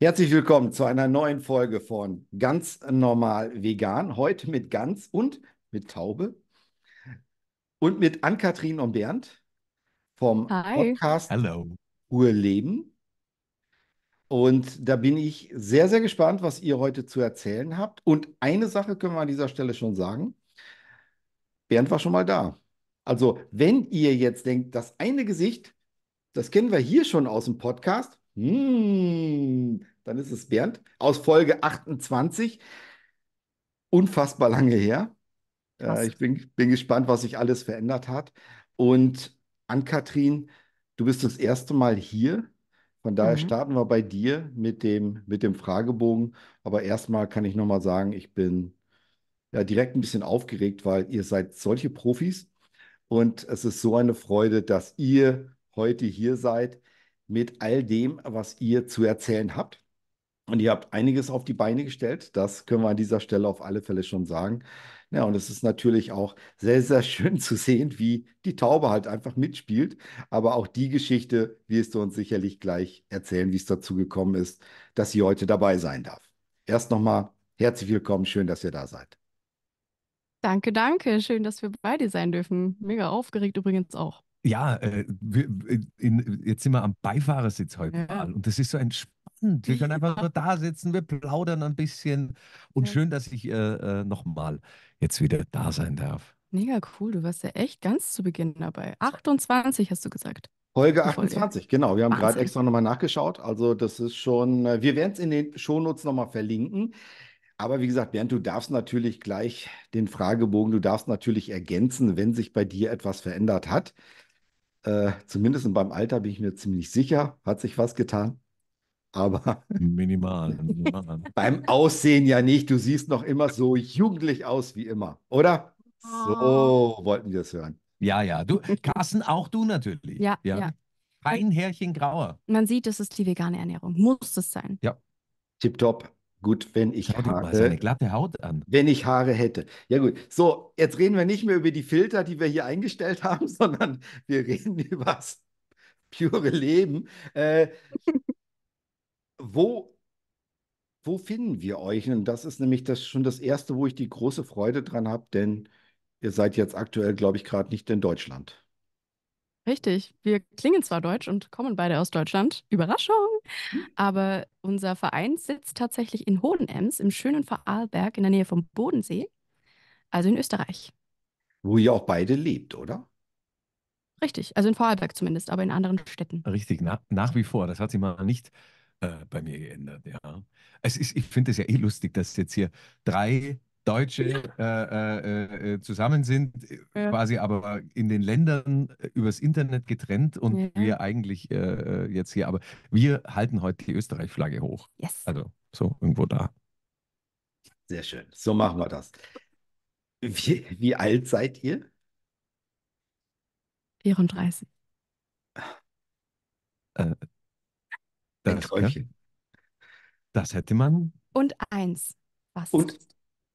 Herzlich willkommen zu einer neuen Folge von Ganz normal vegan. Heute mit Gans und mit Taube und mit Ann-Kathrin und Bernd vom Hi. Podcast Hello. Urleben. Und da bin ich sehr, sehr gespannt, was ihr heute zu erzählen habt. Und eine Sache können wir an dieser Stelle schon sagen. Bernd war schon mal da. Also, wenn ihr jetzt denkt, das eine Gesicht, das kennen wir hier schon aus dem Podcast, Hmm, dann ist es Bernd, aus Folge 28. Unfassbar lange her. Äh, ich bin, bin gespannt, was sich alles verändert hat. Und an Katrin, du bist das erste Mal hier. Von daher mhm. starten wir bei dir mit dem, mit dem Fragebogen. Aber erstmal kann ich nochmal sagen, ich bin ja direkt ein bisschen aufgeregt, weil ihr seid solche Profis. Und es ist so eine Freude, dass ihr heute hier seid mit all dem, was ihr zu erzählen habt. Und ihr habt einiges auf die Beine gestellt. Das können wir an dieser Stelle auf alle Fälle schon sagen. Ja, und es ist natürlich auch sehr, sehr schön zu sehen, wie die Taube halt einfach mitspielt. Aber auch die Geschichte wirst du uns sicherlich gleich erzählen, wie es dazu gekommen ist, dass sie heute dabei sein darf. Erst nochmal herzlich willkommen. Schön, dass ihr da seid. Danke, danke. Schön, dass wir beide sein dürfen. Mega aufgeregt übrigens auch. Ja, äh, wir, in, jetzt sind wir am Beifahrersitz heute ja. mal und das ist so entspannend. Wir können einfach nur da sitzen, wir plaudern ein bisschen und ja. schön, dass ich äh, äh nochmal jetzt wieder da sein darf. Mega cool, du warst ja echt ganz zu Beginn dabei. 28 hast du gesagt. Folge 28, Folge. genau. Wir haben gerade extra nochmal nachgeschaut. Also das ist schon, äh, wir werden es in den Shownotes nochmal verlinken. Aber wie gesagt, Bernd, du darfst natürlich gleich den Fragebogen, du darfst natürlich ergänzen, wenn sich bei dir etwas verändert hat. Äh, zumindest beim Alter bin ich mir ziemlich sicher, hat sich was getan. Aber minimal. minimal. beim Aussehen ja nicht. Du siehst noch immer so jugendlich aus wie immer, oder? So oh. wollten wir es hören. Ja, ja. Du, Carsten, auch du natürlich. Ja, ja. ja. Kein Härchen grauer. Man sieht, es ist die vegane Ernährung. Muss es sein. Ja. Tipptopp. Gut, wenn ich Schau Haare. Mal seine glatte Haut an. Wenn ich Haare hätte. Ja, gut. So, jetzt reden wir nicht mehr über die Filter, die wir hier eingestellt haben, sondern wir reden über das pure Leben. Äh, wo, wo finden wir euch? Und das ist nämlich das, schon das Erste, wo ich die große Freude dran habe, denn ihr seid jetzt aktuell, glaube ich, gerade nicht in Deutschland. Richtig, wir klingen zwar deutsch und kommen beide aus Deutschland, Überraschung, mhm. aber unser Verein sitzt tatsächlich in Hohenems im schönen Vorarlberg in der Nähe vom Bodensee, also in Österreich. Wo ihr auch beide lebt, oder? Richtig, also in Vorarlberg zumindest, aber in anderen Städten. Richtig, na, nach wie vor, das hat sich mal nicht äh, bei mir geändert, ja. Es ist, ich finde es ja eh lustig, dass jetzt hier drei Deutsche äh, äh, äh, zusammen sind, äh, ja. quasi aber in den Ländern äh, übers Internet getrennt und ja. wir eigentlich äh, jetzt hier, aber wir halten heute die Österreich-Flagge hoch. Yes. Also so irgendwo da. Sehr schön. So machen wir das. Wie, wie alt seid ihr? 34. das, das hätte man. Und eins. Was? Und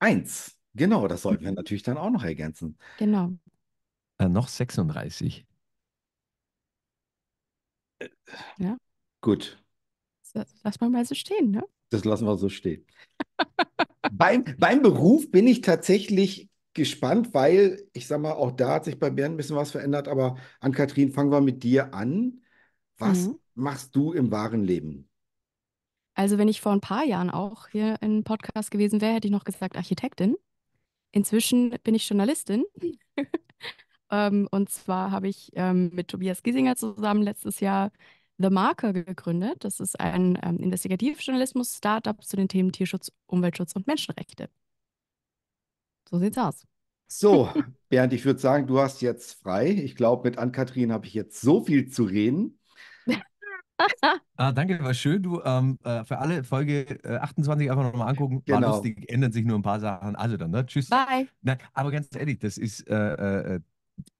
Eins. Genau, das sollten wir natürlich dann auch noch ergänzen. Genau. Äh, noch 36. ja. Gut. Das lassen wir mal so stehen, ne? Das lassen wir so stehen. beim, beim Beruf bin ich tatsächlich gespannt, weil ich sag mal, auch da hat sich bei Bernd ein bisschen was verändert, aber an Kathrin, fangen wir mit dir an. Was mhm. machst du im wahren Leben? Also wenn ich vor ein paar Jahren auch hier im Podcast gewesen wäre, hätte ich noch gesagt Architektin. Inzwischen bin ich Journalistin. ähm, und zwar habe ich ähm, mit Tobias Giesinger zusammen letztes Jahr The Marker gegründet. Das ist ein ähm, Investigativjournalismus-Startup zu den Themen Tierschutz, Umweltschutz und Menschenrechte. So sieht's aus. So, Bernd, ich würde sagen, du hast jetzt frei. Ich glaube, mit Ann-Kathrin habe ich jetzt so viel zu reden. ah, danke, war schön. Du, ähm, äh, für alle Folge 28 äh, einfach nochmal angucken. Genau. War lustig, ändern sich nur ein paar Sachen. Also dann, ne? Tschüss. Bye. Nein, aber ganz ehrlich, das ist äh, äh, äh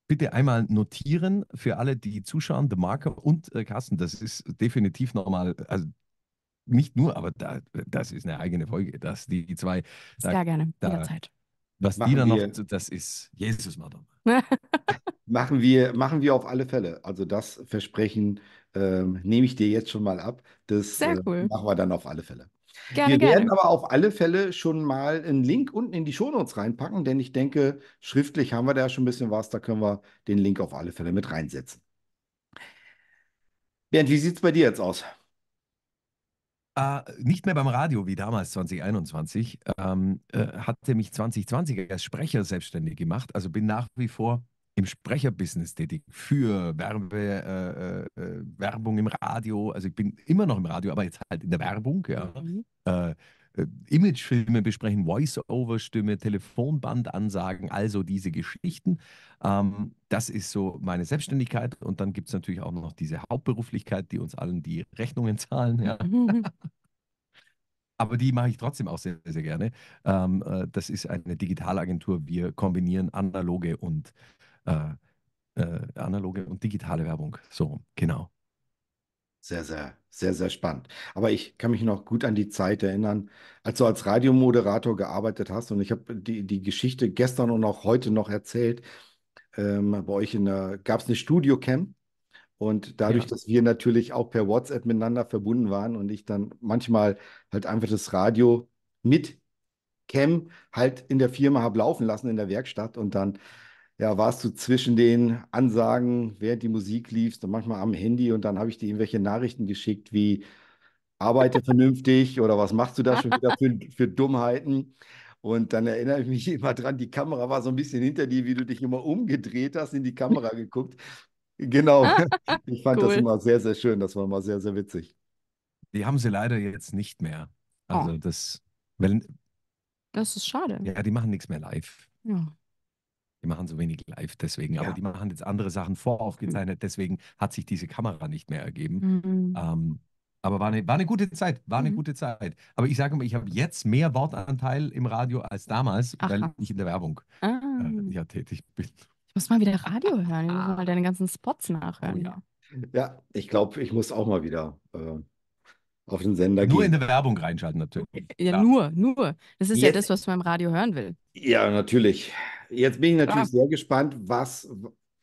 bitte einmal notieren für alle, die zuschauen, The Marker und äh, Carsten. Das ist definitiv nochmal, also nicht nur, aber da, das ist eine eigene Folge, dass die, die zwei. Da, Sehr gerne, da, jederzeit. Was machen die dann noch, das ist Jesus, Madonna. machen, wir, machen wir auf alle Fälle. Also das Versprechen ähm, nehme ich dir jetzt schon mal ab. Das äh, Sehr cool. äh, machen wir dann auf alle Fälle. Gerne, wir werden gerne. aber auf alle Fälle schon mal einen Link unten in die Shownotes reinpacken, denn ich denke, schriftlich haben wir da schon ein bisschen was, da können wir den Link auf alle Fälle mit reinsetzen. Bernd, wie sieht es bei dir jetzt aus? Äh, nicht mehr beim Radio wie damals 2021, ähm, äh, hatte mich 2020 als Sprecher selbstständig gemacht, also bin nach wie vor im Sprecherbusiness tätig, für Werbe, äh, äh, äh, Werbung im Radio. Also ich bin immer noch im Radio, aber jetzt halt in der Werbung, ja. Mhm. Äh, äh Imagefilme besprechen, Voice-Over-Stimme, Telefonbandansagen, also diese Geschichten. Ähm, das ist so meine Selbstständigkeit. Und dann gibt es natürlich auch noch diese Hauptberuflichkeit, die uns allen die Rechnungen zahlen. Ja. aber die mache ich trotzdem auch sehr, sehr gerne. Ähm, äh, das ist eine Digitalagentur. Wir kombinieren analoge und äh, äh, analoge und digitale Werbung. So, genau. Sehr, sehr, sehr, sehr spannend. Aber ich kann mich noch gut an die Zeit erinnern, als du als Radiomoderator gearbeitet hast und ich habe die, die Geschichte gestern und auch heute noch erzählt. Ähm, bei euch gab es eine Studio-Cam und dadurch, ja. dass wir natürlich auch per WhatsApp miteinander verbunden waren und ich dann manchmal halt einfach das Radio mit Cam halt in der Firma habe laufen lassen, in der Werkstatt und dann ja, warst du zwischen den Ansagen, während die Musik lief, dann manchmal am Handy und dann habe ich dir irgendwelche Nachrichten geschickt wie arbeite vernünftig oder was machst du da schon wieder für, für Dummheiten? Und dann erinnere ich mich immer dran, die Kamera war so ein bisschen hinter dir, wie du dich immer umgedreht hast, in die Kamera geguckt. Genau. Ich fand cool. das immer sehr, sehr schön. Das war immer sehr, sehr witzig. Die haben sie leider jetzt nicht mehr. Also oh. das, wenn, das ist schade. Ja, die machen nichts mehr live. Ja. Die machen so wenig live, deswegen. Ja. Aber die machen jetzt andere Sachen voraufgezeichnet, hm. deswegen hat sich diese Kamera nicht mehr ergeben. Mhm. Ähm, aber war eine, war eine gute Zeit, war eine mhm. gute Zeit. Aber ich sage mal, ich habe jetzt mehr Wortanteil im Radio als damals, Aha. weil ich in der Werbung ah. äh, tätig bin. Ich muss mal wieder Radio hören, ich muss ah. mal deine ganzen Spots nachhören. Oh, ja. ja. ich glaube, ich muss auch mal wieder äh, auf den Sender gehen. Nur in der Werbung reinschalten natürlich. Ja, ja, nur, nur. Das ist jetzt, ja das, was man im Radio hören will. Ja, natürlich. Jetzt bin ich natürlich Klar. sehr gespannt, was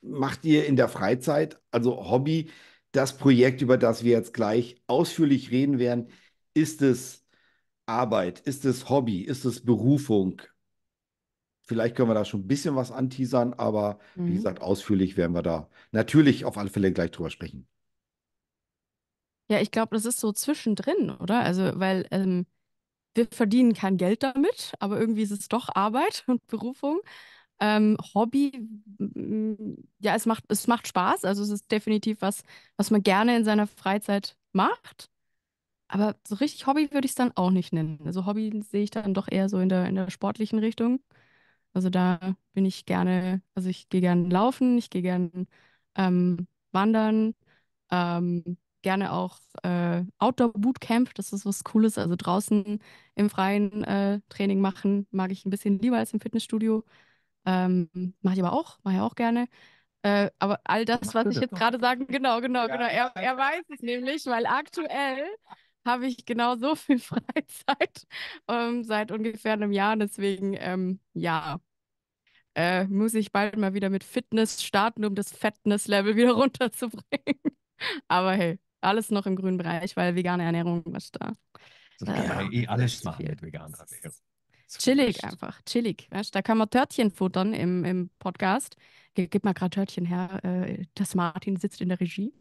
macht ihr in der Freizeit, also Hobby, das Projekt, über das wir jetzt gleich ausführlich reden werden, ist es Arbeit, ist es Hobby, ist es Berufung? Vielleicht können wir da schon ein bisschen was anteasern, aber mhm. wie gesagt, ausführlich werden wir da natürlich auf alle Fälle gleich drüber sprechen. Ja, ich glaube, das ist so zwischendrin, oder? Also, weil ähm, wir verdienen kein Geld damit, aber irgendwie ist es doch Arbeit und Berufung. Ähm, Hobby, mm, ja, es macht, es macht Spaß. Also es ist definitiv was, was man gerne in seiner Freizeit macht. Aber so richtig Hobby würde ich es dann auch nicht nennen. Also Hobby sehe ich dann doch eher so in der, in der sportlichen Richtung. Also da bin ich gerne, also ich gehe gerne laufen, ich gehe gerne ähm, wandern, ähm, gerne auch äh, Outdoor-Bootcamp. Das ist was Cooles. Also draußen im freien äh, Training machen mag ich ein bisschen lieber als im Fitnessstudio. Ähm, mache ich aber auch, mache ich auch gerne. Äh, aber all das, was ich jetzt gerade sage, genau, genau, ja. genau. Er, er weiß es nämlich, weil aktuell habe ich genau so viel Freizeit ähm, seit ungefähr einem Jahr. Deswegen, ähm, ja, äh, muss ich bald mal wieder mit Fitness starten, um das Fatness-Level wieder runterzubringen. Aber hey, alles noch im grünen Bereich, weil vegane Ernährung was da. Ja, also äh, eh alles machen mit veganer Ernährung. Chillig einfach, chillig. Weißt? Da kann man Törtchen futtern im, im Podcast. Ge gib mal gerade Törtchen her. Äh, das Martin sitzt in der Regie.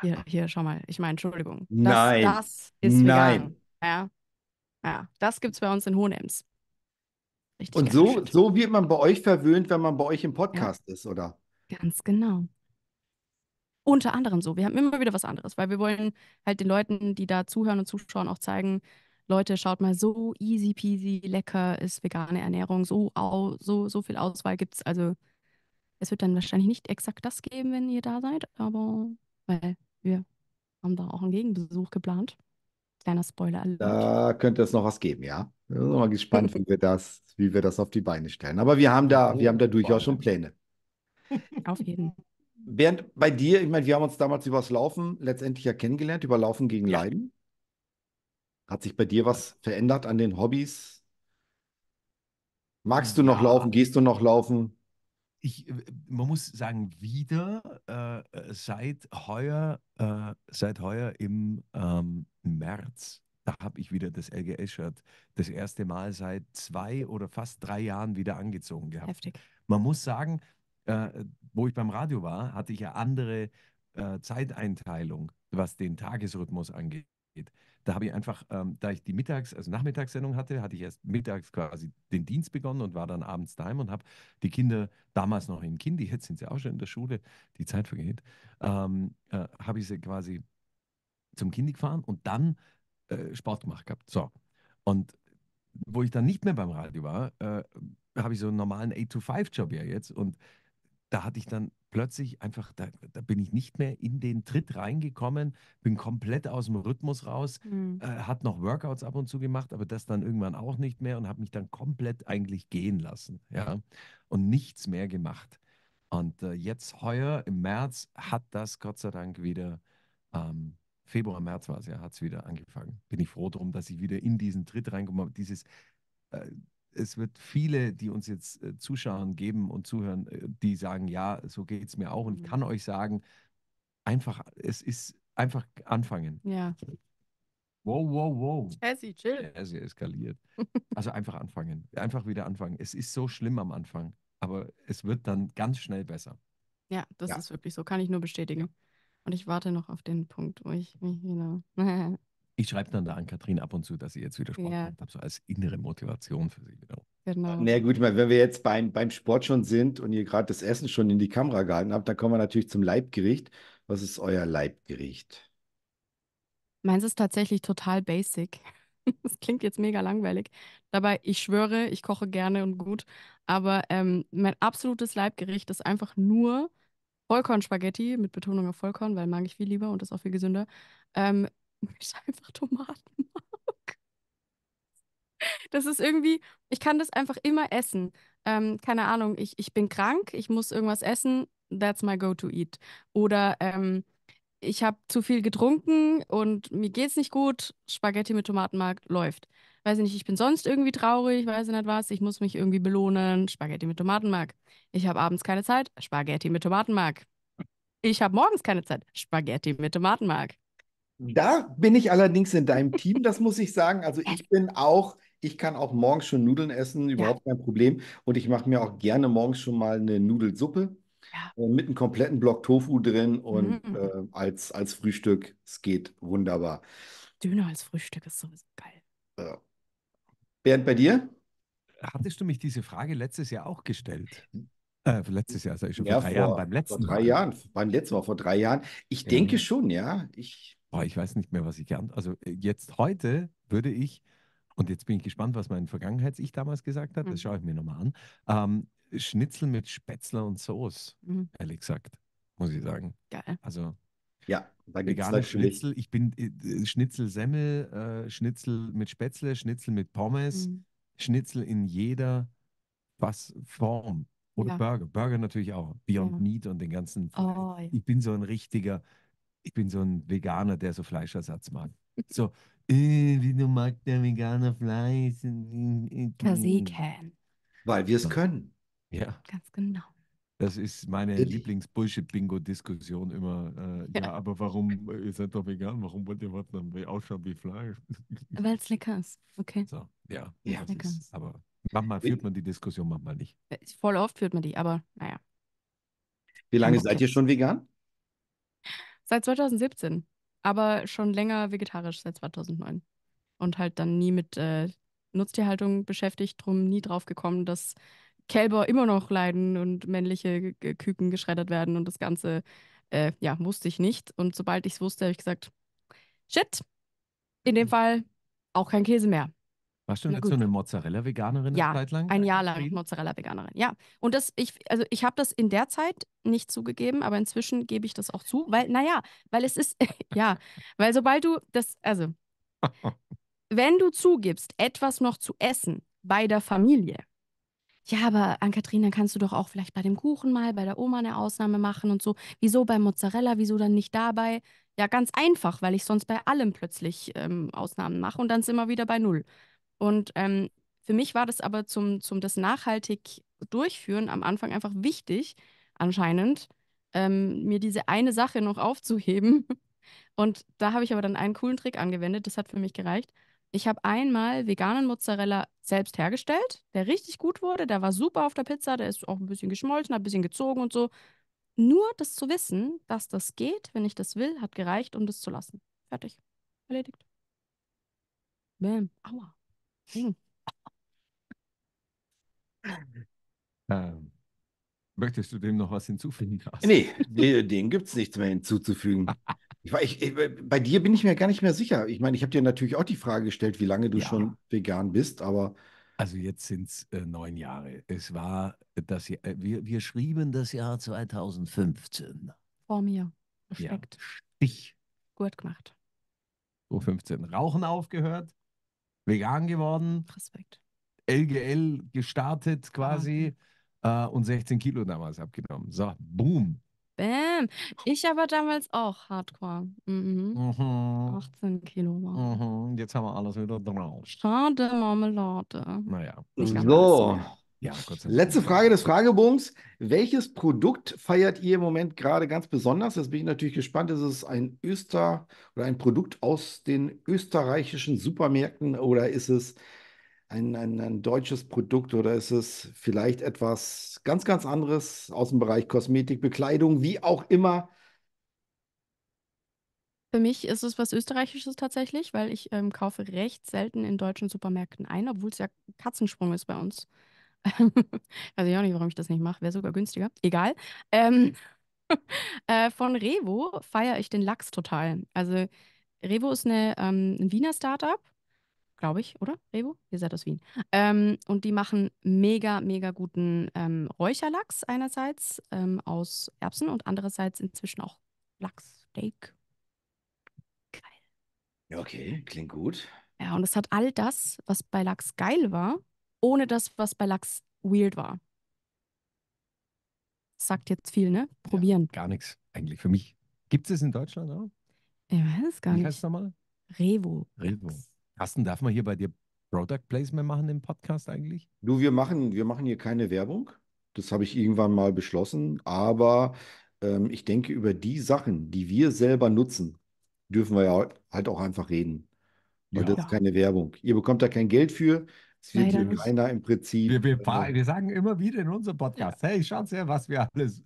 Hier, hier schau mal. Ich meine, Entschuldigung. Das, Nein. Das ist vegan. Ja. ja, das gibt es bei uns in Hohenems. Richtig Und so, so wird man bei euch verwöhnt, wenn man bei euch im Podcast ja. ist, oder? Ganz genau unter anderem so. Wir haben immer wieder was anderes, weil wir wollen halt den Leuten, die da zuhören und zuschauen, auch zeigen, Leute, schaut mal, so easy peasy, lecker ist vegane Ernährung, so, au, so, so viel Auswahl gibt es. Also es wird dann wahrscheinlich nicht exakt das geben, wenn ihr da seid, aber weil wir haben da auch einen Gegenbesuch geplant. Kleiner Spoiler. -Alert. Da könnte es noch was geben, ja. Ich bin mal gespannt, wie wir das, wie wir das auf die Beine stellen. Aber wir haben da, wir haben da durchaus schon Pläne. Auf jeden. Fall. Während bei dir, ich meine, wir haben uns damals übers Laufen letztendlich ja kennengelernt, über Laufen gegen ja. Leiden. Hat sich bei dir was verändert an den Hobbys? Magst du noch laufen? Gehst du noch laufen? Ich, äh, man muss sagen, wieder äh, seit heuer, äh, seit heuer im ähm, März, da habe ich wieder das LGS-Shirt das erste Mal seit zwei oder fast drei Jahren wieder angezogen gehabt. Heftig. Man muss sagen, äh, wo ich beim Radio war, hatte ich ja andere äh, Zeiteinteilung, was den Tagesrhythmus angeht. Da habe ich einfach, ähm, da ich die Mittags-, also Nachmittagssendung hatte, hatte ich erst mittags quasi den Dienst begonnen und war dann abends daheim und habe die Kinder damals noch in Kindi, jetzt sind sie auch schon in der Schule, die Zeit vergeht, ähm, äh, habe ich sie quasi zum Kindi gefahren und dann äh, Sport gemacht gehabt. So. Und wo ich dann nicht mehr beim Radio war, äh, habe ich so einen normalen 8-to-5-Job ja jetzt und da hatte ich dann plötzlich einfach, da, da, bin ich nicht mehr in den Tritt reingekommen, bin komplett aus dem Rhythmus raus, mhm. äh, hat noch Workouts ab und zu gemacht, aber das dann irgendwann auch nicht mehr und habe mich dann komplett eigentlich gehen lassen, ja, und nichts mehr gemacht. Und äh, jetzt heuer im März hat das Gott sei Dank wieder, ähm, Februar, März war es ja, hat es wieder angefangen. Bin ich froh drum, dass ich wieder in diesen Tritt reingekommen habe, dieses äh, es wird viele, die uns jetzt äh, zuschauen, geben und zuhören, äh, die sagen, ja, so geht es mir auch. Und ich mhm. kann euch sagen, einfach, es ist einfach anfangen. Ja. Wow, wow, wow. Chelsea, chill. Chelsea eskaliert. Also einfach anfangen. Einfach wieder anfangen. Es ist so schlimm am Anfang, aber es wird dann ganz schnell besser. Ja, das ja. ist wirklich so. Kann ich nur bestätigen. Und ich warte noch auf den Punkt, wo ich mich wieder. Ich schreibe dann da an Kathrin ab und zu, dass sie jetzt wieder Sport ja. macht, so als innere Motivation für sie wieder. Genau. genau. Na gut, wenn wir jetzt beim, beim Sport schon sind und ihr gerade das Essen schon in die Kamera gehalten habt, dann kommen wir natürlich zum Leibgericht. Was ist euer Leibgericht? Meins ist tatsächlich total basic. Das klingt jetzt mega langweilig. Dabei, ich schwöre, ich koche gerne und gut. Aber ähm, mein absolutes Leibgericht ist einfach nur Vollkornspaghetti mit Betonung auf Vollkorn, weil mag ich viel lieber und ist auch viel gesünder. Ähm, ich einfach Tomaten mag. Das ist irgendwie, ich kann das einfach immer essen. Ähm, keine Ahnung, ich, ich bin krank, ich muss irgendwas essen, that's my go-to-eat. Oder ähm, ich habe zu viel getrunken und mir geht's nicht gut, Spaghetti mit Tomatenmark läuft. Weiß ich nicht, ich bin sonst irgendwie traurig, weiß ich nicht was, ich muss mich irgendwie belohnen, Spaghetti mit Tomatenmark. Ich habe abends keine Zeit, Spaghetti mit Tomatenmark. Ich habe morgens keine Zeit, Spaghetti mit Tomatenmark. Da bin ich allerdings in deinem Team, das muss ich sagen. Also ich bin auch, ich kann auch morgens schon Nudeln essen, überhaupt ja. kein Problem. Und ich mache mir auch gerne morgens schon mal eine Nudelsuppe ja. Äh, mit einem kompletten Block Tofu drin und mhm. äh, als, als Frühstück, es geht wunderbar. Döner als Frühstück ist sowieso geil. Ja. Bernd, bei dir? Hattest du mich diese Frage letztes Jahr auch gestellt? Äh, letztes Jahr, sag ich schon, ja, vor drei vor, Jahren, beim letzten Vor drei Mal. Ne? Jahren, beim letzten Mal, vor drei Jahren. Ich ähm, denke schon, ja. Ich, oh, ich weiß nicht mehr, was ich gern. Also äh, jetzt heute würde ich, und jetzt bin ich gespannt, was mein Vergangenheits-Ich damals gesagt hat, mhm. das schaue ich mir nochmal an, ähm, Schnitzel mit Spätzle und Soße, mhm. ehrlich gesagt, muss ich sagen. Geil. Also ja, da vegane Schnitzel. Ich bin äh, Schnitzel-Semmel, äh, Schnitzel mit Spätzle, Schnitzel mit Pommes, mhm. Schnitzel in jeder was Form. Oder ja. Burger. Burger natürlich auch. Beyond ja. Meat und den ganzen. Oh, ich bin so ein richtiger, ich bin so ein Veganer, der so Fleischersatz mag. So, äh, wie du magst der Veganer Fleisch? Because he can. Weil wir es können. Ja. Ganz genau. Das ist meine äh, Lieblings-Bullshit-Bingo-Diskussion immer. Äh, ja. ja. aber warum, äh, ihr seid doch vegan, warum wollt ihr was dann ausschauen wie Fleisch? Weil es lecker ist, okay. So, ja. ja das ist, aber Manchmal führt man die Diskussion, manchmal nicht. Äh, voll oft führt man die, aber naja. Wie lange seid ihr schon vegan? Seit 2017, aber schon länger vegetarisch, seit 2009. Und halt dann nie mit äh, Nutztierhaltung beschäftigt, drum nie drauf gekommen, dass Kälber immer noch leiden und männliche Küken geschreddert werden und das Ganze, äh, ja, wusste ich nicht. Und sobald ich es wusste, habe ich gesagt, shit, in dem hm. Fall auch kein Käse mehr. Warst du denn so eine Mozzarella-Veganerin ja, eine Zeit lang? ein Jahr lang Mozzarella-Veganerin, ja. Und das, ich, also ich habe das in der Zeit nicht zugegeben, aber inzwischen gebe ich das auch zu, weil, naja, weil es ist, ja, weil sobald du das, also, wenn du zugibst, etwas noch zu essen bei der Familie, ja, aber Ann-Kathrin, dann kannst du doch auch vielleicht bei dem Kuchen mal, bei der Oma eine Ausnahme machen und so. Wieso bei Mozzarella, wieso dann nicht dabei? Ja, ganz einfach, weil ich sonst bei allem plötzlich ähm, Ausnahmen mache und dann sind wir wieder bei Null. Und ähm, für mich war das aber zum, zum das nachhaltig durchführen am Anfang einfach wichtig, anscheinend, ähm, mir diese eine Sache noch aufzuheben. Und da habe ich aber dann einen coolen Trick angewendet, das hat für mich gereicht. Ich habe einmal veganen Mozzarella selbst hergestellt, der richtig gut wurde, der war super auf der Pizza, der ist auch ein bisschen geschmolzen, hat ein bisschen gezogen und so. Nur das zu wissen, dass das geht, wenn ich das will, hat gereicht, um das zu lassen. Fertig. Erledigt. Bam. Aua. Hm. Ähm, möchtest du dem noch was hinzufügen? Nee, dem gibt es nichts mehr hinzuzufügen. Ich, ich, bei dir bin ich mir gar nicht mehr sicher. Ich meine, ich habe dir natürlich auch die Frage gestellt, wie lange du ja. schon vegan bist, aber. Also jetzt sind es äh, neun Jahre. Es war das Jahr, äh, wir, wir schrieben das Jahr 2015. Vor mir. Versteckt. Ja, Stich. Gut gemacht. 2015. Rauchen aufgehört vegan geworden. Respekt. LGL gestartet quasi ja. äh, und 16 Kilo damals abgenommen. So, boom. Bam. Ich aber damals auch hardcore. Mhm. Mhm. 18 Kilo. Mhm. Jetzt haben wir alles wieder drauf. Schade, Marmelade. Naja. so. Ja, Gott sei Dank. Letzte Frage des Fragebogens. Welches Produkt feiert ihr im Moment gerade ganz besonders? Jetzt bin ich natürlich gespannt. Ist es ein Öster oder ein Produkt aus den österreichischen Supermärkten oder ist es ein, ein, ein deutsches Produkt oder ist es vielleicht etwas ganz, ganz anderes aus dem Bereich Kosmetik, Bekleidung, wie auch immer? Für mich ist es was Österreichisches tatsächlich, weil ich ähm, kaufe recht selten in deutschen Supermärkten ein, obwohl es ja Katzensprung ist bei uns. Weiß ich auch nicht, warum ich das nicht mache. Wäre sogar günstiger. Egal. Ähm, äh, von Revo feiere ich den Lachs total. Also Revo ist eine, ähm, ein Wiener Startup, glaube ich, oder? Revo? Ihr seid aus Wien. Ähm, und die machen mega, mega guten ähm, Räucherlachs einerseits ähm, aus Erbsen und andererseits inzwischen auch Lachssteak. Geil. Okay, klingt gut. Ja, und es hat all das, was bei Lachs geil war, ohne das, was bei Lachs weird war. Sagt jetzt viel, ne? Probieren. Ja, gar nichts, eigentlich für mich. Gibt es es in Deutschland auch? Ich weiß es gar Wie nicht. Wie heißt es nochmal? Revo. Revo. Carsten, darf man hier bei dir Product Placement machen im Podcast eigentlich? Du, wir machen, wir machen hier keine Werbung. Das habe ich irgendwann mal beschlossen. Aber ähm, ich denke, über die Sachen, die wir selber nutzen, dürfen wir ja halt auch einfach reden. Und ja. das ist keine Werbung. Ihr bekommt da kein Geld für. Es wird Leider keiner im Prinzip. Wir, wir, äh, wir, sagen immer wieder in unserem Podcast: ja. hey, schaut her, was wir alles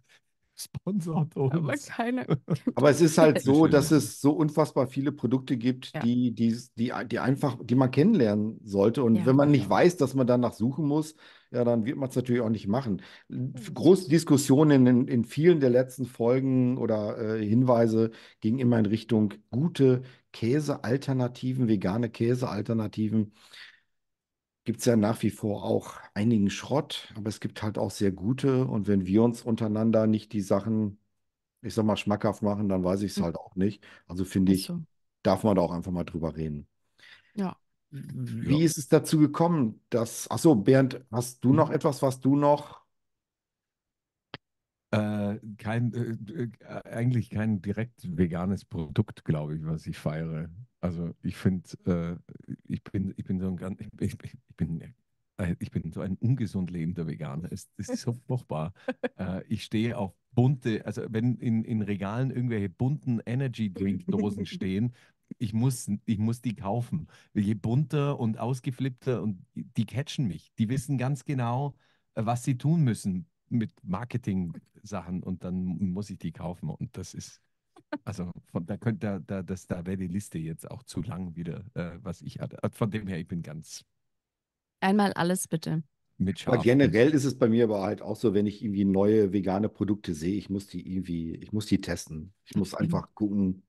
sponsort uns. Aber, keine, Aber es ist halt so, dass es so unfassbar viele Produkte gibt, ja. die, die, die, die einfach, die man kennenlernen sollte. Und ja, wenn man nicht ja. weiß, dass man danach suchen muss, ja, dann wird man es natürlich auch nicht machen. Große Diskussionen in, in vielen der letzten Folgen oder äh, Hinweise gingen immer in Richtung gute Käsealternativen, vegane Käsealternativen gibt es ja nach wie vor auch einigen Schrott, aber es gibt halt auch sehr gute. Und wenn wir uns untereinander nicht die Sachen, ich sag mal, schmackhaft machen, dann weiß ich es hm. halt auch nicht. Also finde ich, so. darf man da auch einfach mal drüber reden. Ja. Wie ja. ist es dazu gekommen, dass, achso, Bernd, hast du mhm. noch etwas, was du noch äh, kein, äh, äh, eigentlich kein direkt veganes Produkt, glaube ich, was ich feiere. Also ich finde, äh, ich bin, ich bin so ein ganz, ich bin, ich bin, äh, ich bin so ein ungesund lebender Veganer. Es, es ist so furchtbar. äh, ich stehe auf bunte, also wenn in, in Regalen irgendwelche bunten Energy Drink Dosen stehen, ich muss, ich muss die kaufen. Je bunter und ausgeflippter und die catchen mich. Die wissen ganz genau, was sie tun müssen mit Marketing Sachen und dann muss ich die kaufen und das ist also von da könnte da, das da wäre die Liste jetzt auch zu lang wieder, äh, was ich hatte. Äh, von dem her, ich bin ganz. Einmal alles bitte. Mit aber generell ist es bei mir aber halt auch so, wenn ich irgendwie neue vegane Produkte sehe, ich muss die irgendwie, ich muss die testen. Ich muss mhm. einfach gucken,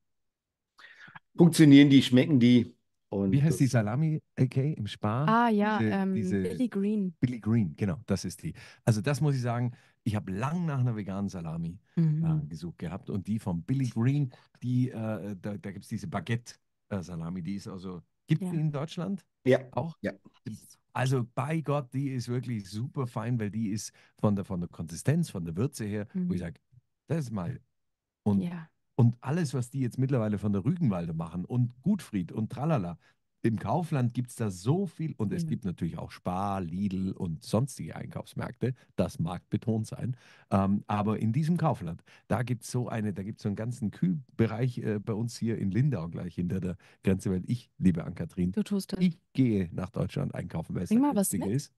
funktionieren die, schmecken die. Und Wie heißt die Salami-AK im Spar? Ah ja, diese, ähm, diese Billy Green. Billy Green, genau, das ist die. Also das muss ich sagen, ich habe lang nach einer veganen Salami äh, mhm. äh, gesucht gehabt und die von Billy Green, die, äh, da, da gibt es diese Baguette-Salami, äh, die ist also, gibt ja. die in Deutschland? Ja. Auch? Ja. Also bei Gott, die ist wirklich super fein, weil die ist von der, von der Konsistenz, von der Würze her, mhm. wo ich mhm. sage, das ist mal. Und ja. Und alles, was die jetzt mittlerweile von der Rügenwalde machen und Gutfried und tralala, im Kaufland gibt es da so viel und mhm. es gibt natürlich auch Spar, Lidl und sonstige Einkaufsmärkte. Das mag betont sein. Ähm, aber in diesem Kaufland, da gibt es so eine, da gibt es so einen ganzen Kühlbereich äh, bei uns hier in Lindau gleich hinter der Grenze, weil ich, liebe Ann-Kathrin, du tust das. ich gehe nach Deutschland einkaufen, weil es mal was ist.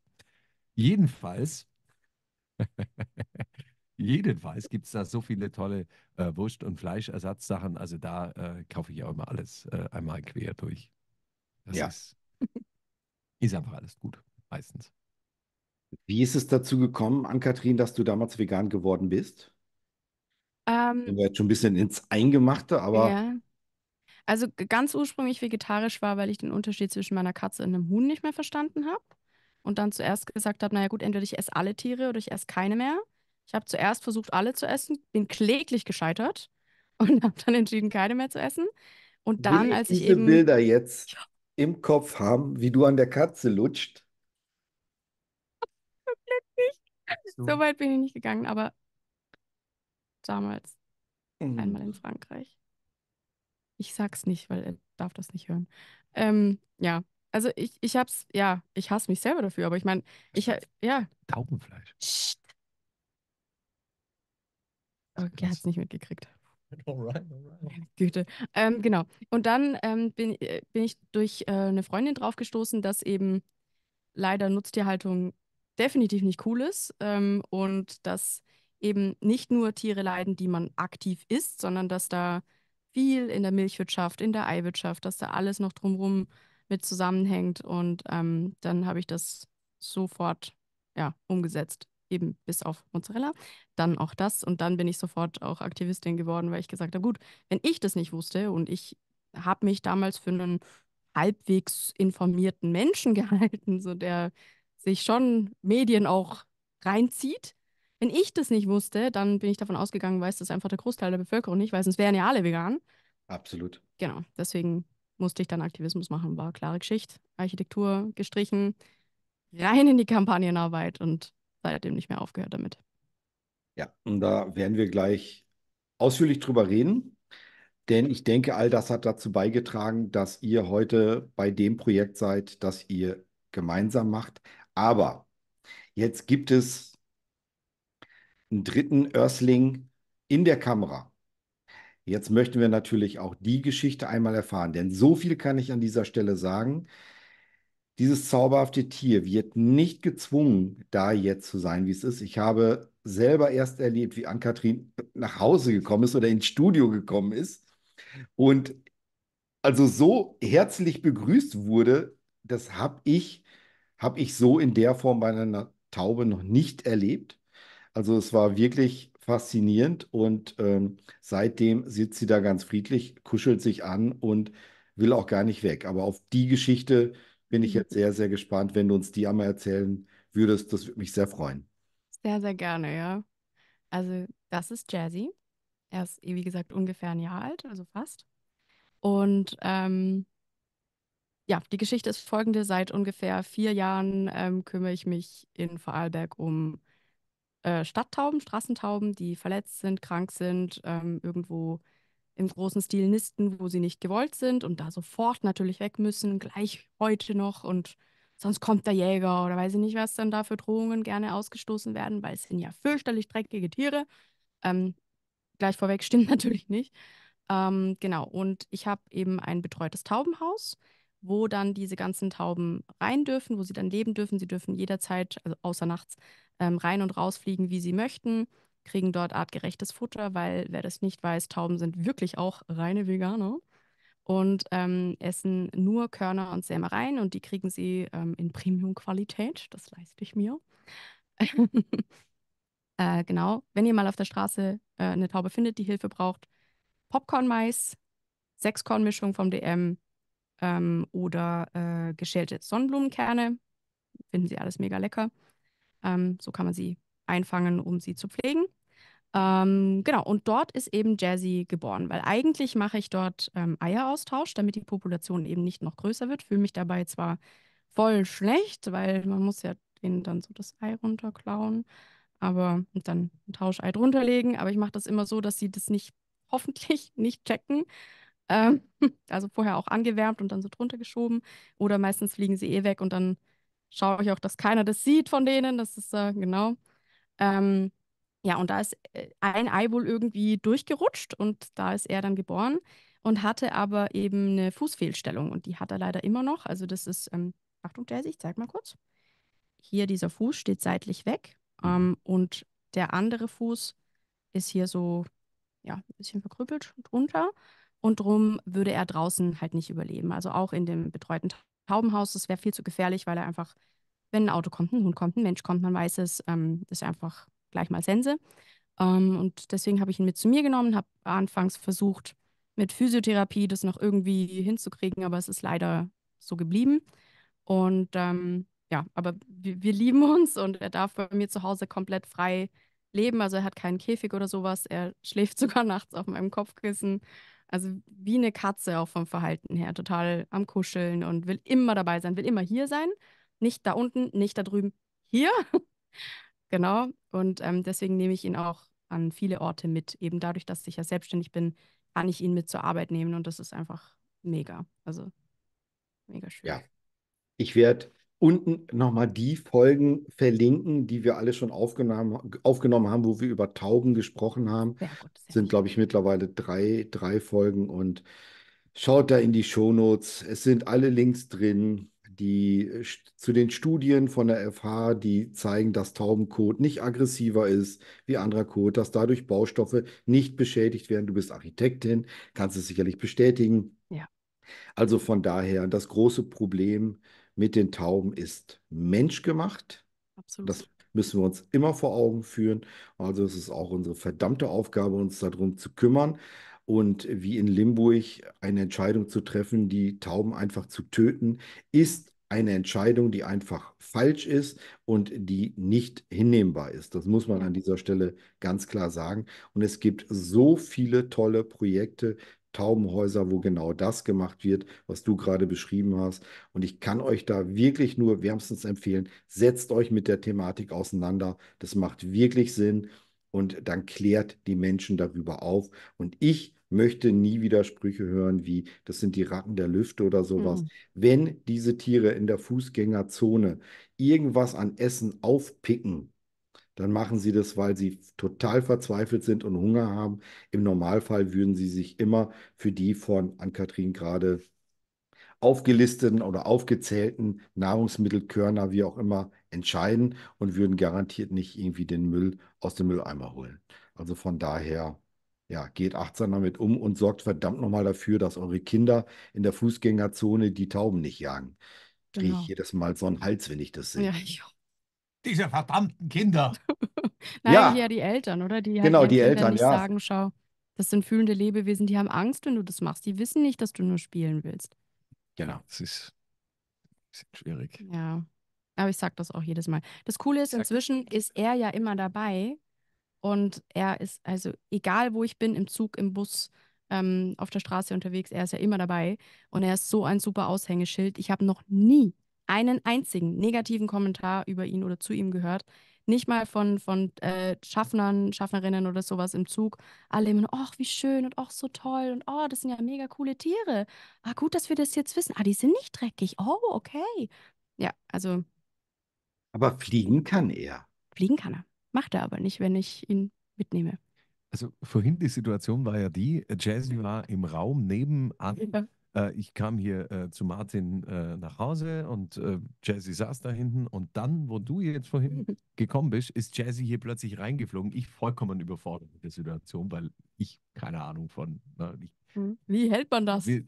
Jedenfalls jedenfalls gibt es da so viele tolle äh, Wurst- und Fleischersatzsachen. Also da äh, kaufe ich auch immer alles äh, einmal quer durch. Das ja. ist, ist einfach alles gut, meistens. Wie ist es dazu gekommen, Ann-Kathrin, dass du damals vegan geworden bist? Ähm, wir jetzt schon ein bisschen ins Eingemachte, aber. Ja. Also ganz ursprünglich vegetarisch war, weil ich den Unterschied zwischen meiner Katze und einem Huhn nicht mehr verstanden habe. Und dann zuerst gesagt habe, naja gut, entweder ich esse alle Tiere oder ich esse keine mehr. Ich habe zuerst versucht, alle zu essen, bin kläglich gescheitert und habe dann entschieden, keine mehr zu essen. Und dann, Will als ich diese eben. Bilder jetzt im Kopf haben, wie du an der Katze lutscht. So. so weit bin ich nicht gegangen, aber damals mhm. einmal in Frankreich. Ich sag's nicht, weil er darf das nicht hören. Ähm, ja, also ich, ich hab's, ja, ich hasse mich selber dafür, aber ich meine, ich, ja. Taubenfleisch. Psst. Okay, hat es nicht mitgekriegt. Alright, alright. Güte. Ähm, genau. Und dann ähm, bin, äh, bin ich durch äh, eine Freundin draufgestoßen, dass eben leider Nutztierhaltung definitiv nicht cool ist ähm, und dass eben nicht nur Tiere leiden, die man aktiv isst, sondern dass da viel in der Milchwirtschaft, in der Eiwirtschaft, dass da alles noch drumherum mit zusammenhängt. Und ähm, dann habe ich das sofort ja, umgesetzt eben bis auf Mozzarella, dann auch das und dann bin ich sofort auch Aktivistin geworden, weil ich gesagt habe, gut, wenn ich das nicht wusste und ich habe mich damals für einen halbwegs informierten Menschen gehalten, so der sich schon Medien auch reinzieht. Wenn ich das nicht wusste, dann bin ich davon ausgegangen, weiß das einfach der Großteil der Bevölkerung nicht, weil sonst wären ja alle vegan. Absolut. Genau, deswegen musste ich dann Aktivismus machen, war klare Geschichte, Architektur gestrichen, rein in die Kampagnenarbeit und seitdem nicht mehr aufgehört damit. Ja, und da werden wir gleich ausführlich drüber reden, denn ich denke, all das hat dazu beigetragen, dass ihr heute bei dem Projekt seid, das ihr gemeinsam macht. Aber jetzt gibt es einen dritten Örsling in der Kamera. Jetzt möchten wir natürlich auch die Geschichte einmal erfahren, denn so viel kann ich an dieser Stelle sagen dieses zauberhafte Tier wird nicht gezwungen, da jetzt zu sein, wie es ist. Ich habe selber erst erlebt, wie Ann-Kathrin nach Hause gekommen ist oder ins Studio gekommen ist und also so herzlich begrüßt wurde, das habe ich, hab ich so in der Form bei einer Taube noch nicht erlebt. Also es war wirklich faszinierend und ähm, seitdem sitzt sie da ganz friedlich, kuschelt sich an und will auch gar nicht weg. Aber auf die Geschichte bin ich mhm. jetzt sehr, sehr gespannt, wenn du uns die einmal erzählen würdest. Das würde mich sehr freuen. Sehr, sehr gerne, ja. Also, das ist Jazzy. Er ist, wie gesagt, ungefähr ein Jahr alt, also fast. Und ähm, ja, die Geschichte ist folgende. Seit ungefähr vier Jahren ähm, kümmere ich mich in Vorarlberg um äh, Stadttauben, Straßentauben, die verletzt sind, krank sind, ähm, irgendwo im großen Stil nisten, wo sie nicht gewollt sind und da sofort natürlich weg müssen, gleich heute noch und sonst kommt der Jäger oder weiß ich nicht, was dann da für Drohungen gerne ausgestoßen werden, weil es sind ja fürchterlich dreckige Tiere. Ähm, gleich vorweg stimmt natürlich nicht. Ähm, genau, und ich habe eben ein betreutes Taubenhaus, wo dann diese ganzen Tauben rein dürfen, wo sie dann leben dürfen. Sie dürfen jederzeit, also außer nachts, ähm, rein und rausfliegen, wie sie möchten kriegen dort artgerechtes Futter, weil wer das nicht weiß, Tauben sind wirklich auch reine Veganer und ähm, essen nur Körner und Sämereien und die kriegen sie ähm, in Premium-Qualität. Das leiste ich mir. äh, genau, wenn ihr mal auf der Straße äh, eine Taube findet, die Hilfe braucht, Popcorn-Mais, Sechskornmischung vom DM ähm, oder äh, geschälte Sonnenblumenkerne. Finden sie alles mega lecker. Ähm, so kann man sie einfangen, um sie zu pflegen. Ähm, genau, und dort ist eben Jazzy geboren, weil eigentlich mache ich dort ähm, Eieraustausch, damit die Population eben nicht noch größer wird. Fühle mich dabei zwar voll schlecht, weil man muss ja denen dann so das Ei runterklauen, aber und dann ein Tauschei drunter legen, aber ich mache das immer so, dass sie das nicht, hoffentlich nicht checken. Ähm, also vorher auch angewärmt und dann so drunter geschoben. Oder meistens fliegen sie eh weg und dann schaue ich auch, dass keiner das sieht von denen. Das ist äh, genau. Ähm, ja, und da ist äh, ein Ei wohl irgendwie durchgerutscht und da ist er dann geboren und hatte aber eben eine Fußfehlstellung und die hat er leider immer noch. Also das ist, ähm, Achtung Jazzy, ich zeig mal kurz. Hier dieser Fuß steht seitlich weg mhm. ähm, und der andere Fuß ist hier so, ja, ein bisschen verkrüppelt drunter und drum würde er draußen halt nicht überleben. Also auch in dem betreuten Taubenhaus, das wäre viel zu gefährlich, weil er einfach, wenn ein Auto kommt, ein Hund kommt, ein Mensch kommt, man weiß es, ähm, ist einfach gleich mal Sense. Ähm, und deswegen habe ich ihn mit zu mir genommen, habe anfangs versucht, mit Physiotherapie das noch irgendwie hinzukriegen, aber es ist leider so geblieben. Und ähm, ja, aber wir, wir, lieben uns und er darf bei mir zu Hause komplett frei leben. Also er hat keinen Käfig oder sowas. Er schläft sogar nachts auf meinem Kopfkissen. Also wie eine Katze auch vom Verhalten her, total am Kuscheln und will immer dabei sein, will immer hier sein. Nicht da unten, nicht da drüben, hier. Genau. Und ähm, deswegen nehme ich ihn auch an viele Orte mit. Eben dadurch, dass ich ja selbstständig bin, kann ich ihn mit zur Arbeit nehmen und das ist einfach mega. Also mega schön. Ja. Ich werde unten nochmal die Folgen verlinken, die wir alle schon aufgenommen, aufgenommen haben, wo wir über Tauben gesprochen haben. Ja, gut, sind, glaube ich, mittlerweile drei, drei Folgen und schaut da in die Shownotes. Es sind alle Links drin die äh, zu den Studien von der FH, die zeigen, dass Taubenkot nicht aggressiver ist wie anderer Kot, dass dadurch Baustoffe nicht beschädigt werden. Du bist Architektin, kannst es sicherlich bestätigen. Ja. Also von daher, das große Problem mit den Tauben ist menschgemacht. Absolut. Das müssen wir uns immer vor Augen führen. Also es ist auch unsere verdammte Aufgabe, uns darum zu kümmern, und wie in Limburg eine Entscheidung zu treffen, die Tauben einfach zu töten, ist eine Entscheidung, die einfach falsch ist und die nicht hinnehmbar ist. Das muss man an dieser Stelle ganz klar sagen. Und es gibt so viele tolle Projekte, Taubenhäuser, wo genau das gemacht wird, was du gerade beschrieben hast. Und ich kann euch da wirklich nur wärmstens empfehlen, setzt euch mit der Thematik auseinander. Das macht wirklich Sinn. Und dann klärt die Menschen darüber auf. Und ich möchte nie wieder Sprüche hören wie, das sind die Ratten der Lüfte oder sowas. Mhm. Wenn diese Tiere in der Fußgängerzone irgendwas an Essen aufpicken, dann machen sie das, weil sie total verzweifelt sind und Hunger haben. Im Normalfall würden sie sich immer für die von Ann-Kathrin gerade aufgelisteten oder aufgezählten Nahrungsmittelkörner, wie auch immer, entscheiden und würden garantiert nicht irgendwie den Müll aus dem Mülleimer holen. Also von daher ja, geht achtsam damit um und sorgt verdammt nochmal dafür, dass eure Kinder in der Fußgängerzone die Tauben nicht jagen. Kriege Genau. ich jedes Mal so einen Hals, wenn ich das Ja, sehe. ich Diese verdammten Kinder. Nein, Ja, hier die Eltern, oder? Die halt genau, die Kindern Eltern, nicht ja. sagen, schau, das sind fühlende Lebewesen, die haben Angst, wenn du das machst. Die wissen nicht, dass du nur spielen willst. Genau. Das ist, das ist schwierig. Ja. Aber ich sage das auch jedes Mal. Das Coole ist, inzwischen ist er ja immer dabei und er ist also, egal wo ich bin, im Zug, im Bus, ähm, auf der Straße unterwegs, er ist ja immer dabei. Und er ist so ein super Aushängeschild. Ich habe noch nie einen einzigen negativen Kommentar über ihn oder zu ihm gehört. Nicht mal von, von äh, Schaffnern, Schaffnerinnen oder sowas im Zug. Alle immer, ach, wie schön und ach, so toll und oh, das sind ja mega coole Tiere. Ah, gut, dass wir das jetzt wissen. Ah, die sind nicht dreckig. Oh, okay. Ja, also. Aber fliegen kann er. Fliegen kann er. Macht er aber nicht, wenn ich ihn mitnehme. Also vorhin die Situation war ja die, Jason war im Raum nebenan. Ja. Äh, ich kam hier äh, zu Martin äh, nach Hause und äh, Jazzy saß da hinten und dann, wo du jetzt vorhin gekommen bist, ist Jazzy hier plötzlich reingeflogen. Ich vollkommen überfordert mit der Situation, weil ich keine Ahnung von. Na, ne, ich, hm. Wie hält man das? Wie,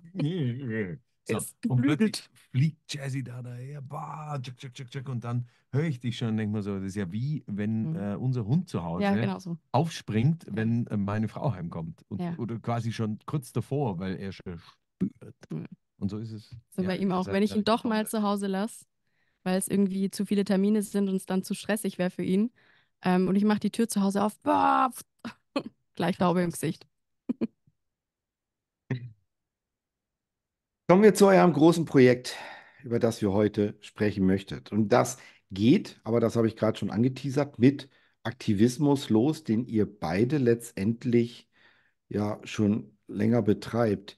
so. Er ist fliegt Jazzy da daher, bah, tschak, tschak, tschak, tschak, und dann höre ich dich schon und denke mir so, das ist ja wie, wenn mhm. äh, unser Hund zu Hause ja, genau so. aufspringt, wenn äh, meine Frau heimkommt. Und, ja. Oder quasi schon kurz davor, weil er schon spürt. Mhm. Und so ist es. So ja, bei ihm auch. Wenn ich ihn doch mal zu Hause lasse, weil es irgendwie zu viele Termine sind und es dann zu stressig wäre für ihn, ähm, und ich mache die Tür zu Hause auf, bah, gleich Taube im Gesicht. Kommen wir zu eurem großen Projekt, über das wir heute sprechen möchten. Und das geht, aber das habe ich gerade schon angeteasert, mit Aktivismus los, den ihr beide letztendlich ja schon länger betreibt.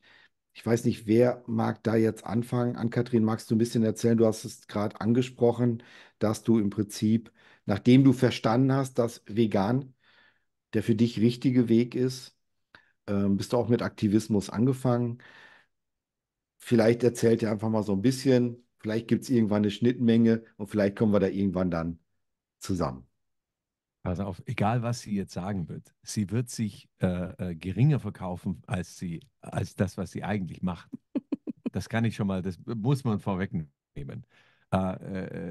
Ich weiß nicht, wer mag da jetzt anfangen? Ann-Kathrin, magst du ein bisschen erzählen? Du hast es gerade angesprochen, dass du im Prinzip, nachdem du verstanden hast, dass vegan der für dich richtige Weg ist, ähm, bist du auch mit Aktivismus angefangen vielleicht erzählt ihr einfach mal so ein bisschen, vielleicht gibt es irgendwann eine Schnittmenge und vielleicht kommen wir da irgendwann dann zusammen. Pass auf, egal was sie jetzt sagen wird, sie wird sich äh, äh, geringer verkaufen als sie, als das, was sie eigentlich macht. das kann ich schon mal, das muss man vorwegnehmen. Äh,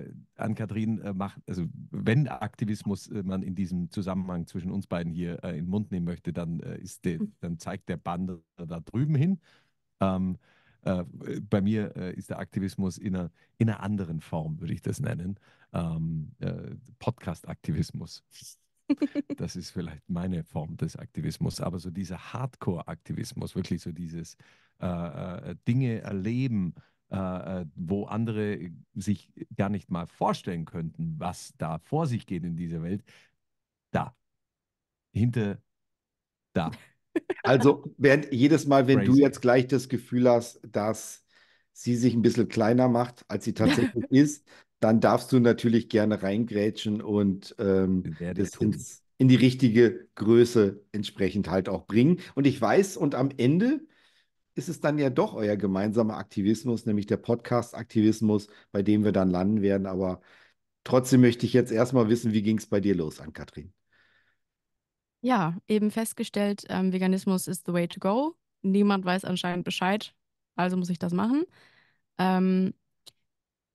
äh, an Kathrin äh, macht, also wenn Aktivismus äh, man in diesem Zusammenhang zwischen uns beiden hier äh, in den Mund nehmen möchte, dann äh, ist der, dann zeigt der Band da drüben hin. Ähm, äh, bei mir äh, ist der Aktivismus in einer, in einer, anderen Form, würde ich das nennen. Ähm, äh, Podcast-Aktivismus. Das ist vielleicht meine Form des Aktivismus, aber so dieser Hardcore-Aktivismus, wirklich so dieses äh, äh, Dinge erleben, äh, wo andere sich gar nicht mal vorstellen könnten, was da vor sich geht in dieser Welt, da, hinter da. Also, während jedes Mal, wenn Crazy. du jetzt gleich das Gefühl hast, dass sie sich ein bisschen kleiner macht, als sie tatsächlich ist, dann darfst du natürlich gerne reingrätschen und ähm, das ins, in die richtige Größe entsprechend halt auch bringen. Und ich weiß, und am Ende ist es dann ja doch euer gemeinsamer Aktivismus, nämlich der Podcast-Aktivismus, bei dem wir dann landen werden. Aber trotzdem möchte ich jetzt erstmal wissen, wie ging es bei dir los an Katrin? ja, eben festgestellt, ähm, Veganismus ist the way to go. Niemand weiß anscheinend Bescheid, also muss ich das machen. Ähm,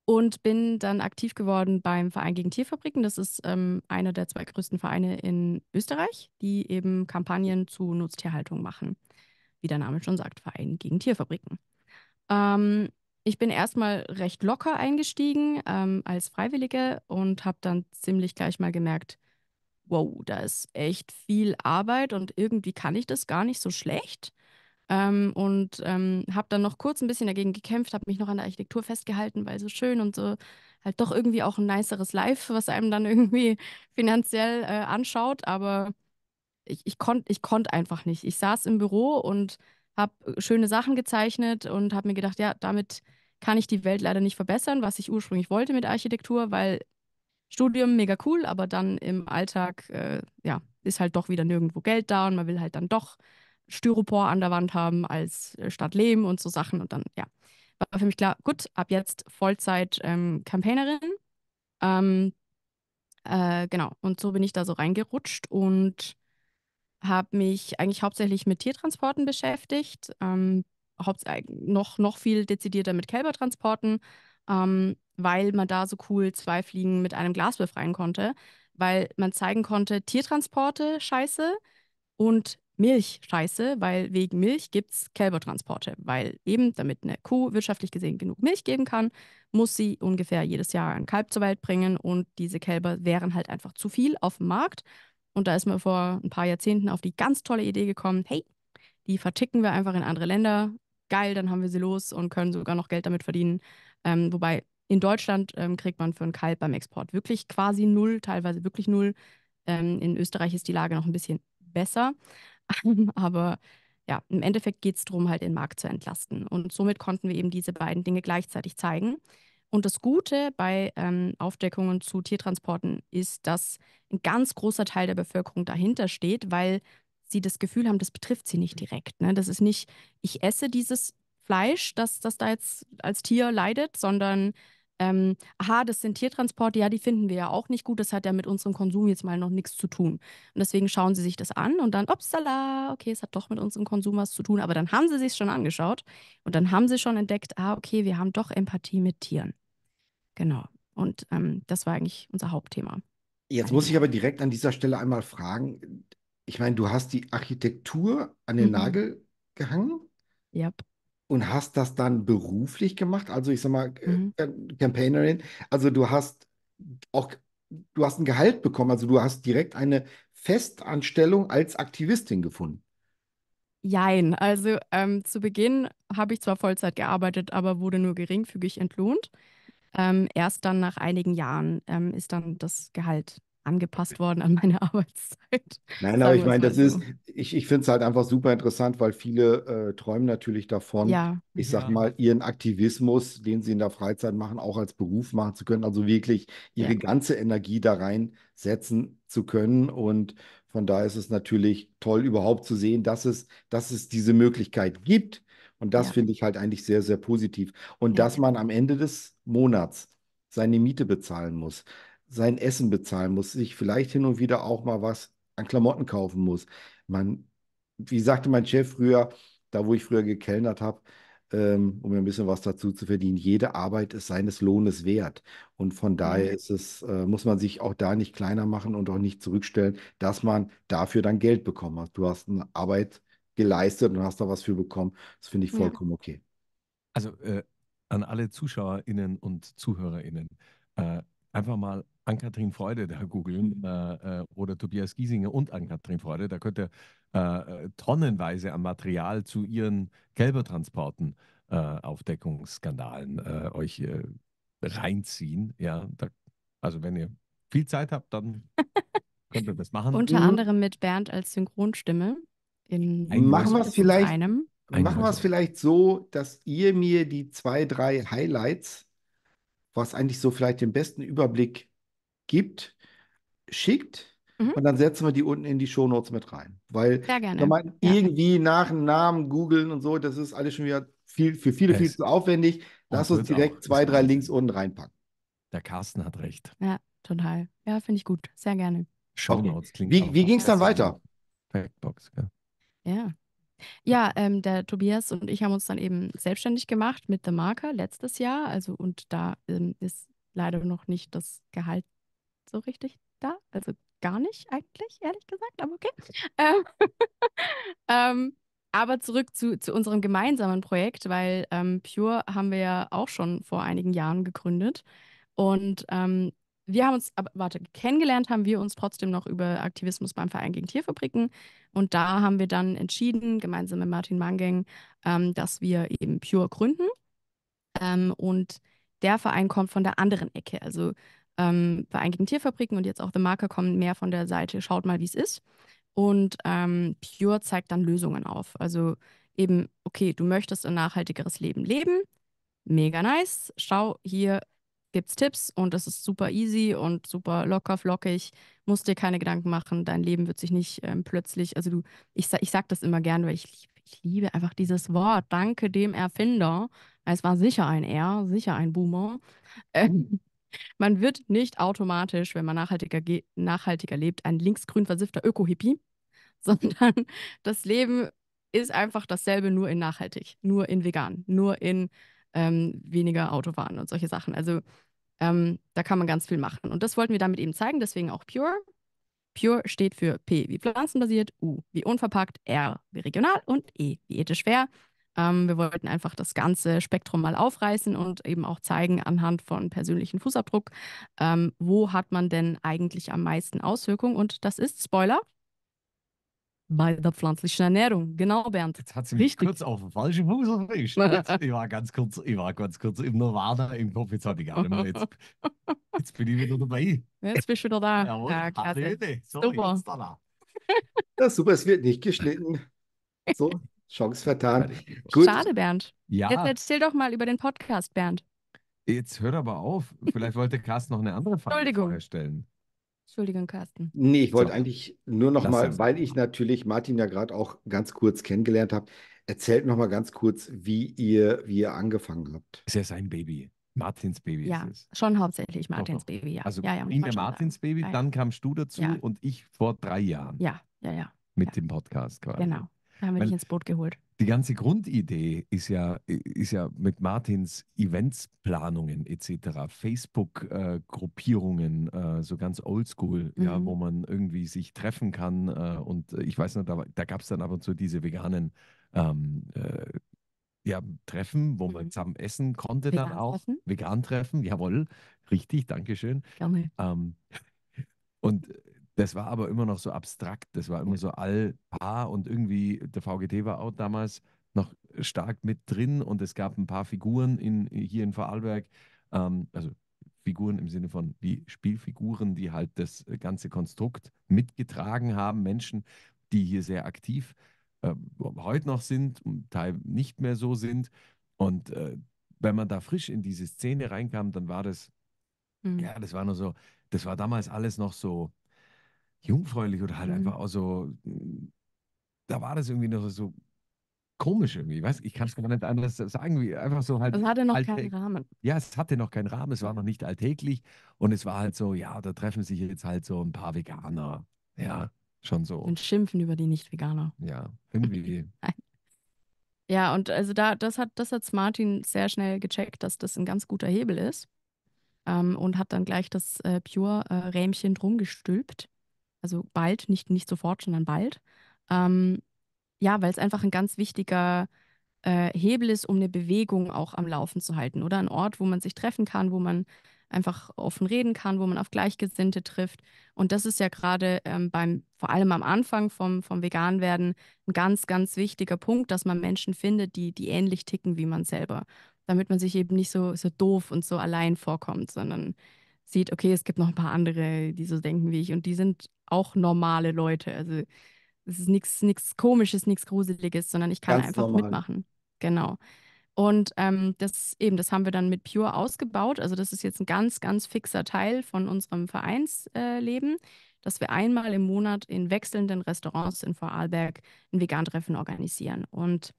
und bin dann aktiv geworden beim Verein gegen Tierfabriken. Das ist ähm, einer der zwei größten Vereine in Österreich, die eben Kampagnen zu Nutztierhaltung machen. Wie der Name schon sagt, Verein gegen Tierfabriken. Ähm, ich bin erstmal recht locker eingestiegen ähm, als Freiwillige und habe dann ziemlich gleich mal gemerkt, wow, da ist echt viel Arbeit und irgendwie kann ich das gar nicht so schlecht. Ähm, und ähm, habe dann noch kurz ein bisschen dagegen gekämpft, habe mich noch an der Architektur festgehalten, weil so schön und so halt doch irgendwie auch ein niceres Life, was einem dann irgendwie finanziell äh, anschaut. Aber ich, ich konnte ich konnt einfach nicht. Ich saß im Büro und habe äh, schöne Sachen gezeichnet und habe mir gedacht, ja, damit kann ich die Welt leider nicht verbessern, was ich ursprünglich wollte mit Architektur, weil Studium mega cool, aber dann im Alltag, äh, ja, ist halt doch wieder nirgendwo Geld da und man will halt dann doch Styropor an der Wand haben als äh, statt Lehm und so Sachen. Und dann, ja, war für mich klar, gut, ab jetzt Vollzeit ähm, Ähm, äh, genau, und so bin ich da so reingerutscht und habe mich eigentlich hauptsächlich mit Tiertransporten beschäftigt, ähm, noch, noch viel dezidierter mit Kälbertransporten. Ähm, weil man da so cool zwei Fliegen mit einem Glas befreien konnte, weil man zeigen konnte, Tiertransporte scheiße und Milch scheiße, weil wegen Milch gibt es Kälbertransporte, weil eben, damit eine Kuh wirtschaftlich gesehen genug Milch geben kann, muss sie ungefähr jedes Jahr ein Kalb zur Welt bringen und diese Kälber wären halt einfach zu viel auf dem Markt. Und da ist man vor ein paar Jahrzehnten auf die ganz tolle Idee gekommen, hey, die verticken wir einfach in andere Länder, geil, dann haben wir sie los und können sogar noch Geld damit verdienen. Ähm, wobei in Deutschland ähm, kriegt man für einen Kalb beim Export wirklich quasi null, teilweise wirklich null. Ähm, in Österreich ist die Lage noch ein bisschen besser. Aber ja, im Endeffekt geht es darum, halt den Markt zu entlasten. Und somit konnten wir eben diese beiden Dinge gleichzeitig zeigen. Und das Gute bei ähm, Aufdeckungen zu Tiertransporten ist, dass ein ganz großer Teil der Bevölkerung dahinter steht, weil sie das Gefühl haben, das betrifft sie nicht mhm. direkt. Ne? Das ist nicht, ich esse dieses Fleisch, das, das da jetzt als Tier leidet, sondern ähm, aha, das sind Tiertransporte, ja, die finden wir ja auch nicht gut, das hat ja mit unserem Konsum jetzt mal noch nichts zu tun. Und deswegen schauen sie sich das an und dann, upsala, okay, es hat doch mit unserem Konsum was zu tun, aber dann haben sie sich schon angeschaut und dann haben sie schon entdeckt, ah, okay, wir haben doch Empathie mit Tieren. Genau. Und ähm, das war eigentlich unser Hauptthema. Jetzt muss ich aber direkt an dieser Stelle einmal fragen. Ich meine, du hast die Architektur an den mhm. Nagel gehangen. Ja. Yep. Und hast das dann beruflich gemacht? Also ich sag mal, äh, mhm. Campaignerin, also du hast auch, du hast ein Gehalt bekommen, also du hast direkt eine Festanstellung als Aktivistin gefunden. Jein, also ähm, zu Beginn habe ich zwar Vollzeit gearbeitet, aber wurde nur geringfügig entlohnt. Ähm, erst dann nach einigen Jahren ähm, ist dann das Gehalt angepasst worden an meine Arbeitszeit. Nein, aber ich meine, das so. ist, ich, ich finde es halt einfach super interessant, weil viele äh, träumen natürlich davon, ja. ich sag ja. mal, ihren Aktivismus, den sie in der Freizeit machen, auch als Beruf machen zu können. Also wirklich ihre ja. ganze Energie da reinsetzen zu können. Und von daher ist es natürlich toll, überhaupt zu sehen, dass es, dass es diese Möglichkeit gibt. Und das finde ich halt eigentlich sehr, sehr positiv. Und dass man am Ende des Monats seine Miete bezahlen muss sein Essen bezahlen muss, sich vielleicht hin und wieder auch mal was an Klamotten kaufen muss. Man, wie sagte mein Chef früher, da wo ich früher gekellnert habe, ähm, um ein bisschen was dazu zu verdienen, jede Arbeit ist seines Lohnes wert. Und von daher mhm. ist es, äh, muss man sich auch da nicht kleiner machen und auch nicht zurückstellen, dass man dafür dann Geld bekommen hat. Du hast eine Arbeit geleistet und hast da was für bekommen. Das finde ich vollkommen ja. okay. Also äh, an alle ZuschauerInnen und ZuhörerInnen, äh, einfach mal an Katrin Freude da googeln äh, äh, oder Tobias Giesinger und an Katrin Freude. Da könnt ihr äh, äh, tonnenweise an Material zu ihren Kälbertransporten, äh, Aufdeckungsskandalen äh, euch reinziehen. Ja, da, also wenn ihr viel Zeit habt, dann könnt ihr das machen. Unter anderem mit Bernd als Synchronstimme. In machen wir es vielleicht, Machen wir es vielleicht so, dass ihr mir die zwei, drei Highlights was eigentlich so vielleicht den besten Überblick gibt, schickt. Mhm. Und dann setzen wir die unten in die Shownotes mit rein. Weil man ja. irgendwie nach einem Namen googeln und so, das ist alles schon wieder viel, für viele yes. viel zu aufwendig. Lass uns direkt auch. zwei, drei Links unten reinpacken. Der Carsten hat recht. Ja, total. Ja, finde ich gut. Sehr gerne. Shownotes okay. klingt Wie, wie ging es dann weiter? Factbox, ja. Ja, ja, ähm, der Tobias und ich haben uns dann eben selbstständig gemacht mit The Marker letztes Jahr. Also, und da ähm, ist leider noch nicht das Gehalt so richtig da. Also gar nicht eigentlich, ehrlich gesagt, aber okay. Ähm, ähm, aber zurück zu, zu unserem gemeinsamen Projekt, weil ähm, Pure haben wir ja auch schon vor einigen Jahren gegründet. Und ähm, wir haben uns, warte, kennengelernt haben wir uns trotzdem noch über Aktivismus beim Verein gegen Tierfabriken. Und da haben wir dann entschieden, gemeinsam mit Martin Mangeng, ähm, dass wir eben Pure gründen. Ähm, und der Verein kommt von der anderen Ecke. Also ähm, einigen Tierfabriken und jetzt auch The Marker kommen mehr von der Seite, schaut mal, wie es ist. Und ähm, Pure zeigt dann Lösungen auf. Also eben, okay, du möchtest ein nachhaltigeres Leben leben. Mega nice. Schau, hier gibt es Tipps und es ist super easy und super locker, flockig. Musst dir keine Gedanken machen. Dein Leben wird sich nicht ähm, plötzlich, also du, ich, ich sag das immer gern, weil ich liebe, ich liebe einfach dieses Wort. Danke dem Erfinder. Es war sicher ein R, sicher ein Boomer. Ähm, Man wird nicht automatisch, wenn man nachhaltiger, nachhaltiger lebt, ein linksgrün versiffter Öko-Hippie, sondern das Leben ist einfach dasselbe, nur in nachhaltig, nur in vegan, nur in ähm, weniger Autofahren und solche Sachen. Also ähm, da kann man ganz viel machen. Und das wollten wir damit eben zeigen, deswegen auch Pure. Pure steht für P wie pflanzenbasiert, U wie unverpackt, R wie regional und E wie ethisch fair. Ähm, wir wollten einfach das ganze Spektrum mal aufreißen und eben auch zeigen anhand von persönlichen Fußabdruck, ähm, wo hat man denn eigentlich am meisten Auswirkungen. Und das ist, Spoiler, bei der pflanzlichen Ernährung. Genau, Bernd. Jetzt hat sie mich Richtig. kurz auf den falschen Fuß erwischt. ich war ganz kurz, ich war ganz kurz im Nirvana im Kopf. Jetzt hatte ich gar nicht mehr. Jetzt, jetzt bin ich wieder dabei. Jetzt bist du wieder da. Jawohl, ja, ah, klasse. Sorry, super. Da. Ja, super, es wird nicht geschnitten. So. Chance vertan. Gut. Schade, Bernd. Ja. Jetzt erzähl doch mal über den Podcast, Bernd. Jetzt hör aber auf. Vielleicht wollte Carsten noch eine andere Frage stellen. Entschuldigung, Carsten. Nee, ich wollte so. eigentlich nur noch Lass mal, weil ich natürlich Martin ja gerade auch ganz kurz kennengelernt habe, erzählt noch mal ganz kurz, wie ihr, wie ihr angefangen habt. Ist ja sein Baby. Martins Baby ja, ist es. schon hauptsächlich Martins doch, doch. Baby, ja. Also ja, ja, primär Martins Baby, dann kamst du dazu und ich vor drei Jahren. Ja, ja, ja. Mit dem Podcast quasi. Genau. Da haben wir dich ins Boot geholt. Die ganze Grundidee ist ja, ist ja mit Martins Eventsplanungen etc., Facebook-Gruppierungen, äh, äh, so ganz oldschool, mhm. ja, wo man irgendwie sich treffen kann. Äh, und äh, ich weiß noch, da, da gab es dann ab und zu diese veganen ähm, äh, ja, Treffen, wo mhm. man zusammen essen konnte Vegan dann auch. Treffen? Vegan treffen, jawohl, richtig, Dankeschön. Gerne. Ähm, und das war aber immer noch so abstrakt, das war immer so allpaar und irgendwie der VGT war auch damals noch stark mit drin und es gab ein paar Figuren in, hier in Vorarlberg, ähm, also Figuren im Sinne von wie Spielfiguren, die halt das ganze Konstrukt mitgetragen haben, Menschen, die hier sehr aktiv äh, heute noch sind, und Teil nicht mehr so sind. Und äh, wenn man da frisch in diese Szene reinkam, dann war das, mhm. ja, das war nur so, das war damals alles noch so, jungfräulich oder halt mhm. einfach auch so, hm, da war das irgendwie noch so komisch irgendwie, weißt ich kann es gar nicht anders sagen, wie einfach so halt. Es hatte noch keinen Rahmen. Ja, es hatte noch keinen Rahmen, es war noch nicht alltäglich und es war halt so, ja, da treffen sich jetzt halt so ein paar Veganer, ja, schon so. Und schimpfen über die Nicht-Veganer. Ja, irgendwie. ja, und also da, das hat, das hat Martin sehr schnell gecheckt, dass das ein ganz guter Hebel ist. Ähm, und hat dann gleich das äh, Pure-Rähmchen äh, drum gestülpt also bald, nicht, nicht sofort, sondern bald. Ähm, ja, weil es einfach ein ganz wichtiger äh, Hebel ist, um eine Bewegung auch am Laufen zu halten oder ein Ort, wo man sich treffen kann, wo man einfach offen reden kann, wo man auf Gleichgesinnte trifft. Und das ist ja gerade ähm, beim, vor allem am Anfang vom, vom Veganwerden ein ganz, ganz wichtiger Punkt, dass man Menschen findet, die, die ähnlich ticken wie man selber. Damit man sich eben nicht so, so doof und so allein vorkommt, sondern sieht, okay, es gibt noch ein paar andere, die so denken wie ich und die sind auch normale Leute. Also es ist nichts Komisches, nichts Gruseliges, sondern ich kann Ganz einfach normal. mitmachen. Genau. Und ähm, das eben, das haben wir dann mit Pure ausgebaut. Also das ist jetzt ein ganz, ganz fixer Teil von unserem Vereinsleben, äh, dass wir einmal im Monat in wechselnden Restaurants in Vorarlberg ein Vegan-Treffen organisieren. Und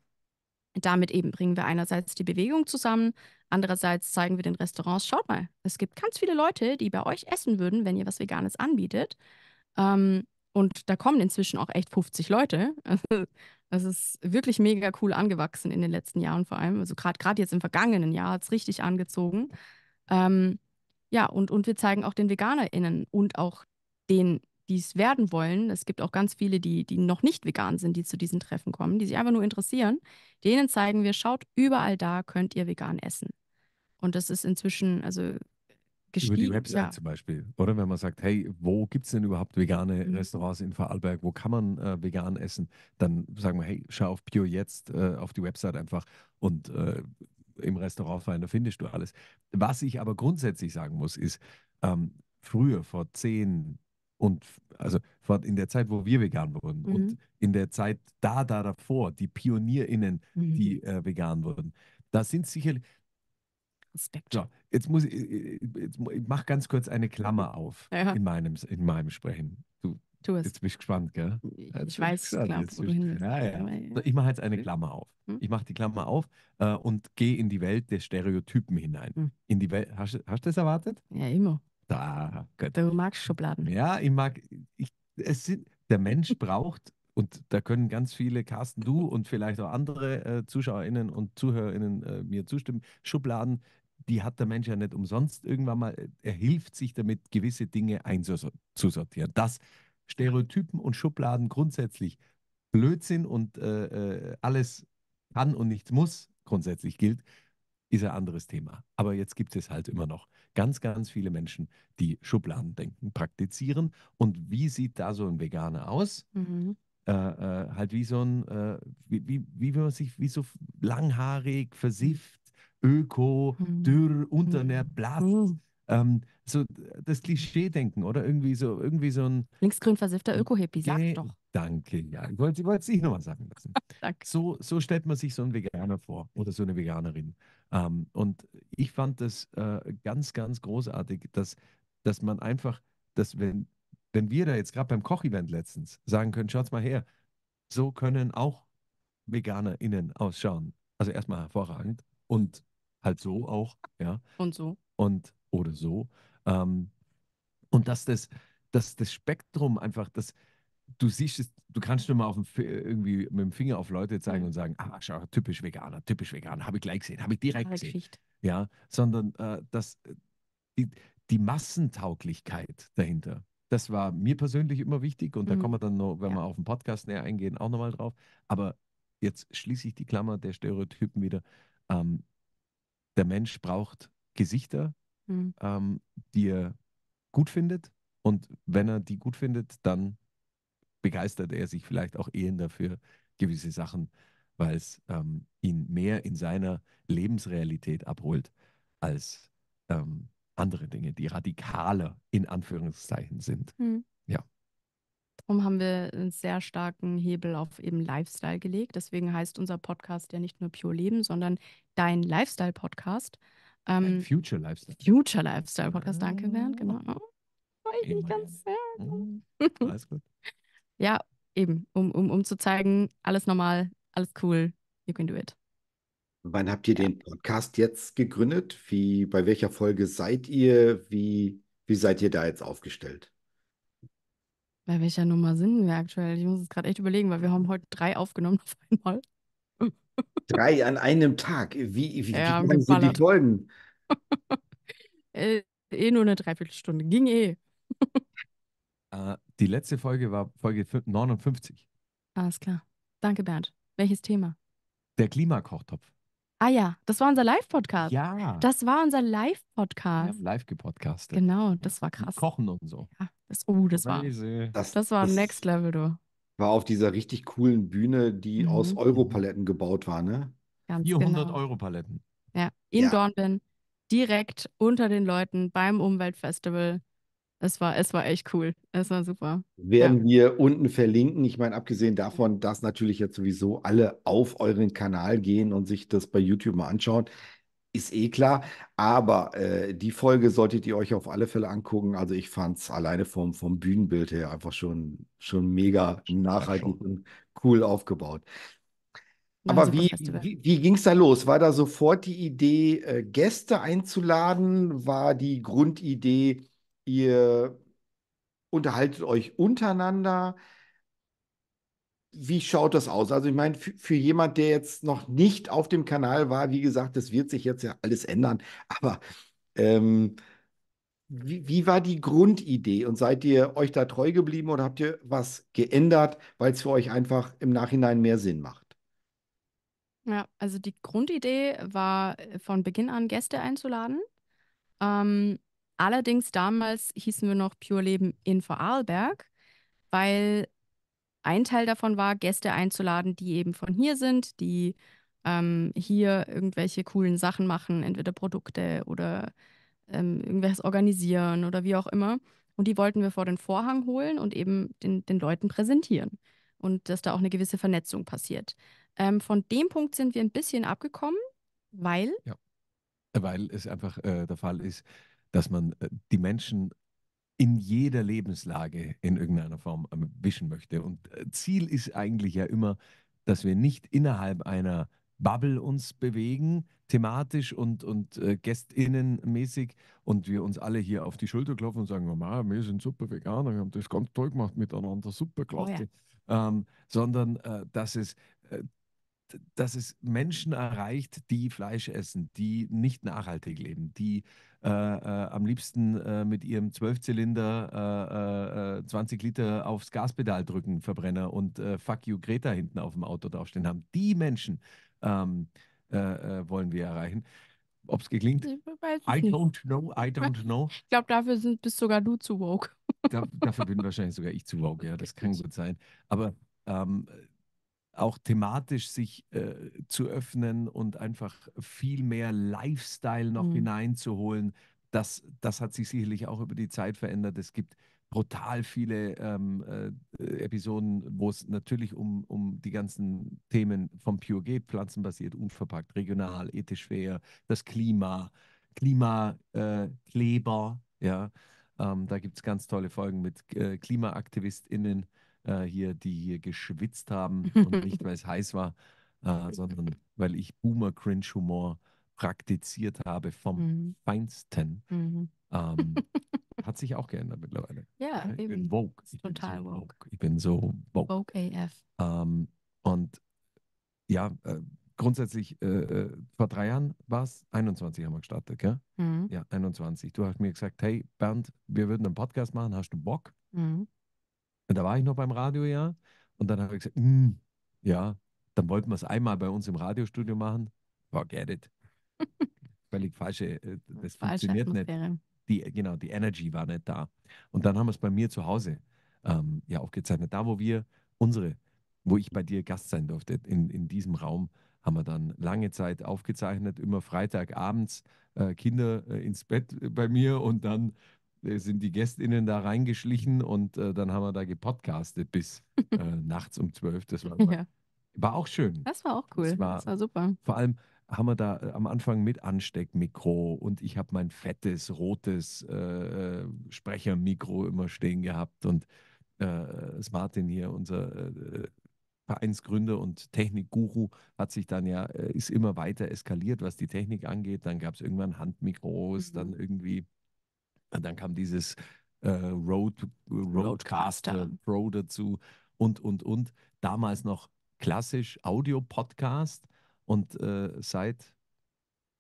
damit eben bringen wir einerseits die Bewegung zusammen, andererseits zeigen wir den Restaurants, schaut mal, es gibt ganz viele Leute, die bei euch essen würden, wenn ihr was Veganes anbietet. Ähm, und da kommen inzwischen auch echt 50 Leute. Also, das ist wirklich mega cool angewachsen in den letzten Jahren vor allem. Also gerade jetzt im vergangenen Jahr hat es richtig angezogen. Ähm, ja, und, und wir zeigen auch den VeganerInnen und auch den, die es werden wollen. Es gibt auch ganz viele, die, die noch nicht vegan sind, die zu diesen Treffen kommen, die sich einfach nur interessieren. Denen zeigen wir, schaut, überall da könnt ihr vegan essen. Und das ist inzwischen, also gestiegen. Über die Website ja. zum Beispiel, oder? Wenn man sagt, hey, wo gibt es denn überhaupt vegane mhm. Restaurants in Vorarlberg? Wo kann man äh, vegan essen? Dann sagen wir, hey, schau auf Pure jetzt, äh, auf die Website einfach und äh, im Restaurant fallen, da findest du alles. Was ich aber grundsätzlich sagen muss, ist, ähm, früher, vor zehn und also in der Zeit, wo wir vegan wurden mhm. und in der Zeit da, da davor, die PionierInnen, mhm. die äh, vegan wurden, da sind sicherlich, Spektrum. So, jetzt muss ich, äh, äh, ich mach ganz kurz eine Klammer auf ja. in, meinem, in meinem Sprechen. Du, tu es. Jetzt bin ich gespannt, gell? Jetzt ich weiß, klar, wo du hin ja, ja. Ich mache jetzt eine Klammer auf. Hm? Ich mache die Klammer auf äh, und gehe in die Welt der Stereotypen hinein. Hm. In die Welt, hast, du das erwartet? Ja, immer. Da, Gott. Du magst Schubladen. Ja, ich mag, ich, es sind, der Mensch braucht und da können ganz viele, Carsten, du und vielleicht auch andere äh, ZuschauerInnen und ZuhörerInnen äh, mir zustimmen, Schubladen die hat der Mensch ja nicht umsonst irgendwann mal, äh, er hilft sich damit, gewisse Dinge einzusortieren. Dass Stereotypen und Schubladen grundsätzlich Blödsinn und äh, äh, alles kann und nichts muss grundsätzlich gilt, ist ein anderes Thema. Aber jetzt gibt es halt immer noch ganz, ganz viele Menschen, die Schubladendenken praktizieren. Und wie sieht da so ein Veganer aus? Mhm. Äh, äh, halt wie so ein, äh, wie, wie, wie wenn man sich wie so langhaarig, versifft, Öko, mhm. dürr, mhm. Unternährt, blatt. Oh. Ähm, so das Klischee-Denken, oder? Irgendwie so, irgendwie so ein. Linksgrün versiffter Öko-Hippie, sag doch. Danke, ja. Ich wollte es nicht nochmal sagen lassen. Danke. So, so stellt man sich so einen Veganer vor oder so eine Veganerin. Ähm, und ich fand das äh, ganz, ganz großartig, dass, dass man einfach, dass wenn, wenn wir da jetzt gerade beim Kochevent letztens sagen können, schaut's mal her, so können auch VeganerInnen ausschauen. Also erstmal hervorragend und halt so auch, ja. Und so. Und oder so. Ähm, und dass das, dass das Spektrum einfach, dass du siehst es, du kannst nur mal auf dem, irgendwie mit dem Finger auf Leute zeigen und sagen, ah, schau, typisch Veganer, typisch Veganer, habe ich gleich gesehen, habe ich direkt gesehen. Geschichte. Ja, sondern äh, dass die, die Massentauglichkeit dahinter, das war mir persönlich immer wichtig und da mhm. kommen wir dann noch, wenn ja. wir auf den Podcast näher eingehen, auch nochmal drauf. Aber jetzt schließe ich die Klammer der Stereotypen wieder ähm, der Mensch braucht Gesichter, mhm. ähm, die er gut findet. Und wenn er die gut findet, dann begeistert er sich vielleicht auch eher dafür gewisse Sachen, weil es ähm, ihn mehr in seiner Lebensrealität abholt als ähm, andere Dinge, die radikaler in Anführungszeichen sind. Mhm. Darum haben wir einen sehr starken Hebel auf eben Lifestyle gelegt. Deswegen heißt unser Podcast ja nicht nur Pure Leben, sondern dein Lifestyle-Podcast. Ähm, Future Lifestyle. Future Lifestyle Podcast, danke ah. Bernd, genau. Oh, war ich ganz sehr. Mhm. Alles gut. ja, eben, um, um, um zu zeigen, alles normal, alles cool, you can do it. Wann habt ihr ja. den Podcast jetzt gegründet? Wie, bei welcher Folge seid ihr? Wie, wie seid ihr da jetzt aufgestellt? Bei welcher Nummer sind wir aktuell? Ich muss es gerade echt überlegen, weil wir haben heute drei aufgenommen auf einmal. Drei an einem Tag. Wie, wie, ja, wie lang sind die Folgen? Äh, eh nur eine Dreiviertelstunde. Ging eh. Äh, die letzte Folge war Folge 59. Alles klar. Danke, Bernd. Welches Thema? Der Klimakochtopf. Ah ja, das war unser Live-Podcast. Ja. Das war unser Live-Podcast. Wir haben live gepodcastet. Genau, das war krass. Kochen und so. Ja, das, oh, das war, das, das war das Next Level, du. War auf dieser richtig coolen Bühne, die mhm. aus Europaletten gebaut war, ne? Ganz 400 genau. Europaletten. Ja, in ja. Dornbirn, direkt unter den Leuten beim Umweltfestival. Es war, es war echt cool. Es war super. Werden ja. wir unten verlinken. Ich meine, abgesehen davon, dass natürlich jetzt sowieso alle auf euren Kanal gehen und sich das bei YouTube mal anschauen, ist eh klar. Aber äh, die Folge solltet ihr euch auf alle Fälle angucken. Also ich fand es alleine vom, vom Bühnenbild her einfach schon, schon mega nachhaltig und cool aufgebaut. Aber wie, wie, wie ging es da los? War da sofort die Idee, äh, Gäste einzuladen? War die Grundidee, Ihr unterhaltet euch untereinander. Wie schaut das aus? Also ich meine, für, für jemand, der jetzt noch nicht auf dem Kanal war, wie gesagt, das wird sich jetzt ja alles ändern. Aber ähm, wie, wie, war die Grundidee und seid ihr euch da treu geblieben oder habt ihr was geändert, weil es für euch einfach im Nachhinein mehr Sinn macht? Ja, also die Grundidee war von Beginn an Gäste einzuladen. Ähm, Allerdings damals hießen wir noch Pure Leben in Vorarlberg, weil ein Teil davon war, Gäste einzuladen, die eben von hier sind, die ähm, hier irgendwelche coolen Sachen machen, entweder Produkte oder ähm, irgendwas organisieren oder wie auch immer. Und die wollten wir vor den Vorhang holen und eben den, den Leuten präsentieren und dass da auch eine gewisse Vernetzung passiert. Ähm, von dem Punkt sind wir ein bisschen abgekommen, weil. Ja, weil es einfach äh, der Fall ist, dass man äh, die Menschen in jeder Lebenslage in irgendeiner Form erwischen ähm, möchte. Und äh, Ziel ist eigentlich ja immer, dass wir nicht innerhalb einer Bubble uns bewegen, thematisch und, und äh, Gästinnenmäßig und wir uns alle hier auf die Schulter klopfen und sagen, Mama, wir sind super Veganer, wir haben das ganz toll gemacht miteinander, super klasse. Oh ja. ähm, sondern äh, dass es äh, dass es Menschen erreicht, die Fleisch essen, die nicht nachhaltig leben, die äh, äh, am liebsten äh, mit ihrem Zwölfzylinder 20 äh, äh, äh, Liter aufs Gaspedal drücken, Verbrenner und Fuck you Greta hinten auf dem Auto draufstehen haben. Die Menschen ähm, wollen wir erreichen. Ob es geklingt? I don't know, I don't know. Ich glaube, dafür sind, bist sogar du zu woke. da, dafür bin wahrscheinlich sogar ich zu woke, ja, das kann gut sein. Aber ähm, auch thematisch sich äh, zu öffnen und einfach viel mehr Lifestyle noch mhm. hineinzuholen. Das, das hat sich sicherlich auch über die Zeit verändert. Es gibt brutal viele ähm, äh, Episoden, wo es natürlich um, um die ganzen Themen vom Pure geht, pflanzenbasiert, unverpackt, regional, ethisch fair, das Klima, Klimakleber, äh, ja. Ähm, da gibt es ganz tolle Folgen mit äh, KlimaaktivistInnen äh, hier, die hier geschwitzt haben und nicht, weil es heiß war, äh, sondern weil ich Boomer-Cringe-Humor praktiziert habe vom mhm. Feinsten. Mhm. Ähm, hat sich auch geändert mittlerweile. Ja, ich eben. bin woke. Ich Total bin so woke. woke. Ich bin so woke. Woke AF. Ähm, und ja, äh, grundsätzlich, äh, äh vor drei Jahren war es, 21 haben wir gestartet, gell? Mhm. Ja, 21. Du hast mir gesagt, hey Bernd, wir würden einen Podcast machen, hast du Bock? Mhm. Und da war ich noch beim Radio, ja. Und dann habe ich gesagt, mm, ja, dann wollten wir es einmal bei uns im Radiostudio machen. Forget it. Völlig falsche, äh, das falsche funktioniert Atmosphäre. nicht. Die, genau, die Energy war nicht da. Und dann haben wir es bei mir zu Hause ähm, ja aufgezeichnet. Da, wo wir unsere, wo ich bei dir Gast sein durfte, in, in diesem Raum, haben wir dann lange Zeit aufgezeichnet, immer Freitagabends äh, Kinder äh, ins Bett äh, bei mir und dann äh, sind die GästInnen da reingeschlichen und äh, dann haben wir da gepodcastet bis äh, nachts um zwölf. Das war, ja. war auch schön. Das war auch cool. Das war, das war super. Vor allem haben wir da äh, am Anfang mit Ansteckmikro und ich habe mein fettes, rotes äh, äh Sprechermikro immer stehen gehabt und äh, Martin hier, unser äh, Vereinsgründer und Technikguru, hat sich dann ja, ist immer weiter eskaliert, was die Technik angeht. Dann gab es irgendwann Handmikros, mhm. dann irgendwie und dann kam dieses äh, Road, Roadcast Pro dazu und, und, und. Damals noch klassisch Audio-Podcast und äh, seit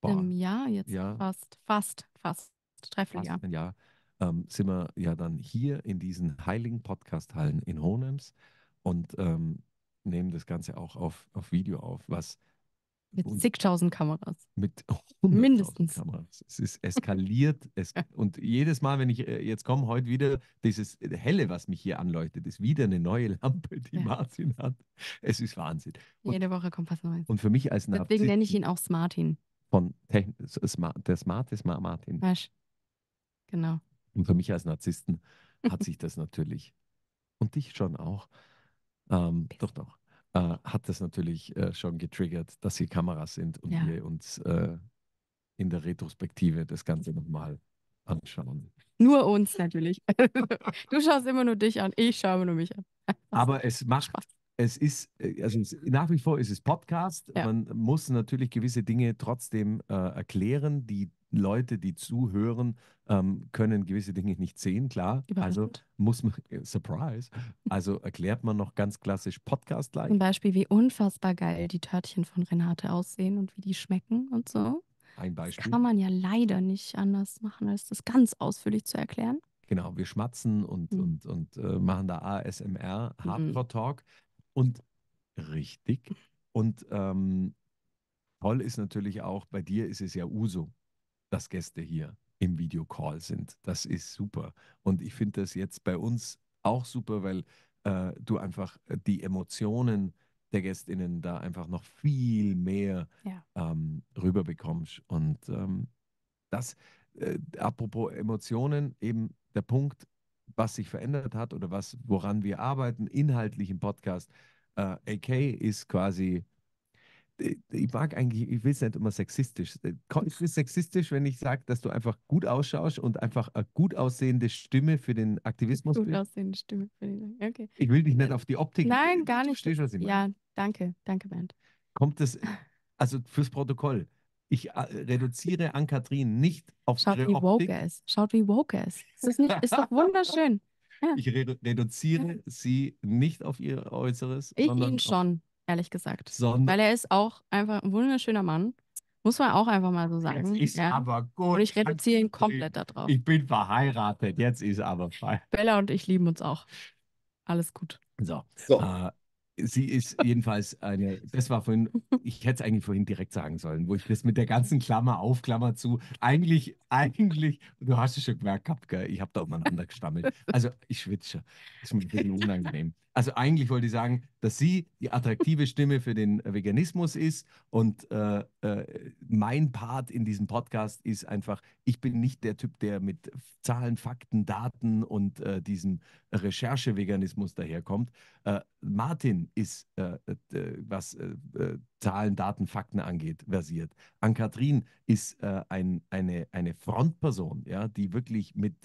boah, einem Jahr jetzt ja, fast, fast, fast, Dreivierteljahr. Fast Jahr, ähm, sind wir ja dann hier in diesen heiligen Podcast-Hallen in Honems und ähm, nehmen das Ganze auch auf, auf Video auf, was mit zigtausend Kameras. Mit mindestens Kameras. Es ist eskaliert. Es, und jedes Mal, wenn ich äh, jetzt komme, heute wieder, dieses äh, Helle, was mich hier anleuchtet, ist wieder eine neue Lampe, die ja. Martin hat. Es ist Wahnsinn. Und, Jede Woche kommt was Neues. Und für mich als Narziss. Deswegen nenne ich ihn auch Smartin. Von Techn Smart, der Smart ist Martin. Wasch. Genau. Und für mich als Narzissten hat sich das natürlich und dich schon auch ähm, doch doch äh, hat das natürlich äh, schon getriggert, dass hier Kameras sind und ja. wir uns äh, in der Retrospektive das Ganze nochmal anschauen. Nur uns natürlich. du schaust immer nur dich an, ich schaue nur mich an. Aber es macht, es ist, äh, also nach wie vor ist es Podcast. Ja. Man muss natürlich gewisse Dinge trotzdem äh, erklären, die Leute, die zuhören, ähm, können gewisse Dinge nicht sehen, klar. Also muss man, surprise, also erklärt man noch ganz klassisch Podcast like Zum Beispiel, wie unfassbar geil die Törtchen von Renate aussehen und wie die schmecken und so. Ein Beispiel. Das kann man ja leider nicht anders machen, als das ganz ausführlich zu erklären. Genau, wir schmatzen und, mhm. und, und äh, machen da ASMR, mhm. Hardcore-Talk und richtig. Und ähm, toll ist natürlich auch, bei dir ist es ja Uso dass Gäste hier im Videocall sind. Das ist super. Und ich finde das jetzt bei uns auch super, weil äh, du einfach äh, die Emotionen der Gästinnen da einfach noch viel mehr ja. ähm, rüberbekommst. Und ähm, das, äh, apropos Emotionen, eben der Punkt, was sich verändert hat oder was, woran wir arbeiten, inhaltlich im Podcast. Äh, AK ist quasi äh, ich mag eigentlich, ich will es nicht immer sexistisch. Äh, ist es sexistisch, wenn ich sage, dass du einfach gut ausschaust und einfach eine gut aussehende Stimme für den Aktivismus bist? Gut aussehende Stimme für den okay. Ich will dich nicht auf die Optik. Nein, gar nicht. Verstehst du, was ich meine? Ja, danke, danke, Bernd. Kommt das, also fürs Protokoll, ich äh, reduziere an Kathrin nicht auf Schaut, ihre wie Optik. Woke ist. Schaut, wie woke ist. Ist, das nicht, ist doch wunderschön. Ja. Ich redu reduziere ja. sie nicht auf ihr Äußeres. Ich ihn schon ehrlich gesagt. Sondern Weil er ist auch einfach ein wunderschöner Mann. Muss man auch einfach mal so sagen. Jetzt ist ja. aber gut. Und ich reduziere ihn komplett darauf. Ich bin verheiratet, jetzt ist aber frei. Bella und ich lieben uns auch. Alles gut. So. so. Äh, sie ist jedenfalls eine, das war vorhin, ich hätte es eigentlich vorhin direkt sagen sollen, wo ich das mit der ganzen Klammer auf, Klammer zu, eigentlich, eigentlich, du hast es schon gemerkt gehabt, gell? ich habe da umeinander gestammelt. Also ich schwitze, ist mir ein bisschen unangenehm. Also eigentlich wollte ich sagen, dass sie die attraktive Stimme für den Veganismus ist und äh, äh, mein Part in diesem Podcast ist einfach, ich bin nicht der Typ, der mit Zahlen, Fakten, Daten und äh, diesem Recherche-Veganismus daherkommt. Äh, Martin ist, äh, äh, was Zahlen, Daten, Fakten angeht, versiert. Ann-Kathrin ist ein, eine, eine Frontperson, ja, die wirklich mit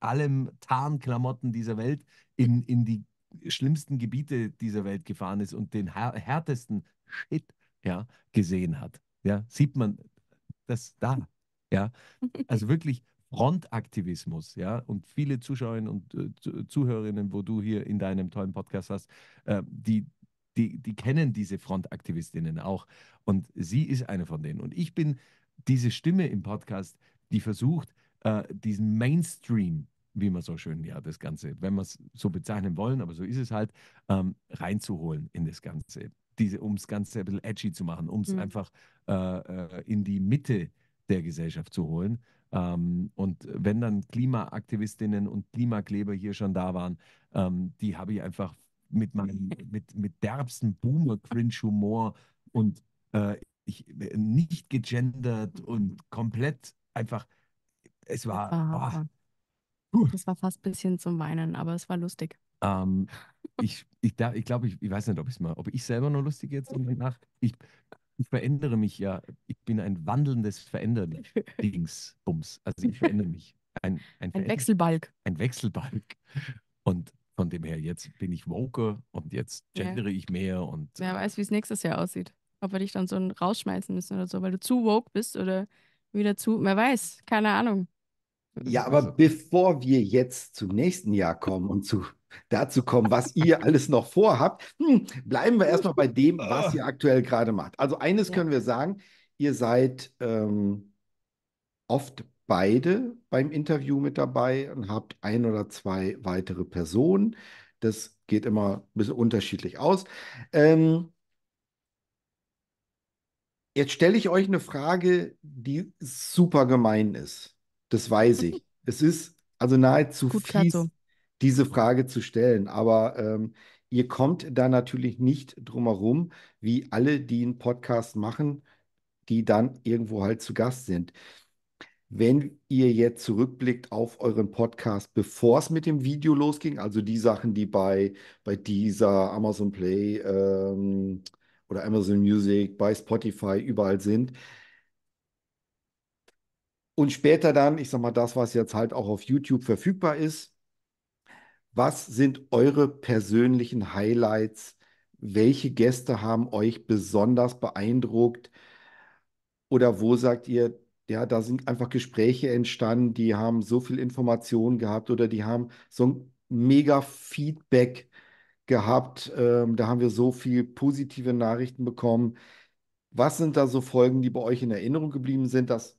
allem Tarnklamotten dieser Welt in, in die schlimmsten Gebiete dieser Welt gefahren ist und den härtesten Shit ja, gesehen hat. Ja, sieht man das da. Ja, also wirklich Frontaktivismus, ja, und viele Zuschauerinnen und äh, Zuhörerinnen, wo du hier in deinem tollen Podcast hast, äh, die, die, die kennen diese Frontaktivistinnen auch. Und sie ist eine von denen. Und ich bin diese Stimme im Podcast, die versucht, äh, diesen Mainstream, wie man so schön ja das Ganze, wenn wir es so bezeichnen wollen, aber so ist es halt, ähm, reinzuholen in das Ganze. Diese, um es ganz ein bisschen edgy zu machen, um es mhm. einfach äh, äh, in die Mitte der Gesellschaft zu holen. Ähm, und wenn dann Klimaaktivistinnen und Klimakleber hier schon da waren, ähm, die habe ich einfach mit meinem, mit, mit derbsten Boomer-Cringe-Humor und äh, ich, nicht gegendert und komplett einfach es war. war oh. Das war fast ein bisschen zum Weinen, aber es war lustig. Ähm, ich ich, ich glaube, ich, ich weiß nicht, ob, mal, ob ich selber noch lustig jetzt und nach. Ich, ich verändere mich ja. Ich bin ein wandelndes Veränderdingsbums. Also ich verändere mich. Ein, ein, ein Wechselbalg. Ein Wechselbalg. Und von dem her, jetzt bin ich woke und jetzt gendere ja. ich mehr und. Äh, wer weiß, wie es nächstes Jahr aussieht. Ob wir dich dann so rausschmeißen müssen oder so, weil du zu woke bist oder wieder zu. Wer weiß, keine Ahnung. Ja, aber also. bevor wir jetzt zum nächsten Jahr kommen und zu, dazu kommen, was ihr alles noch vorhabt, hm, bleiben wir erstmal bei dem, was ah. ihr aktuell gerade macht. Also eines ja. können wir sagen, ihr seid ähm, oft beide beim Interview mit dabei und habt ein oder zwei weitere Personen. Das geht immer ein bisschen unterschiedlich aus. Ähm, jetzt stelle ich euch eine Frage, die super gemein ist. Das weiß ich. es ist also nahezu Gut, fies, so. diese Frage zu stellen. Aber ähm, ihr kommt da natürlich nicht drum herum, wie alle, die einen Podcast machen, die dann irgendwo halt zu Gast sind. Wenn ihr jetzt zurückblickt auf euren Podcast, bevor es mit dem Video losging, also die Sachen, die bei, bei dieser Amazon Play ähm, oder Amazon Music, bei Spotify überall sind, und später dann, ich sag mal, das, was jetzt halt auch auf YouTube verfügbar ist. Was sind eure persönlichen Highlights? Welche Gäste haben euch besonders beeindruckt? Oder wo sagt ihr, ja, da sind einfach Gespräche entstanden, die haben so viel Informationen gehabt oder die haben so ein mega Feedback gehabt. Ähm, da haben wir so viel positive Nachrichten bekommen. Was sind da so Folgen, die bei euch in Erinnerung geblieben sind? Das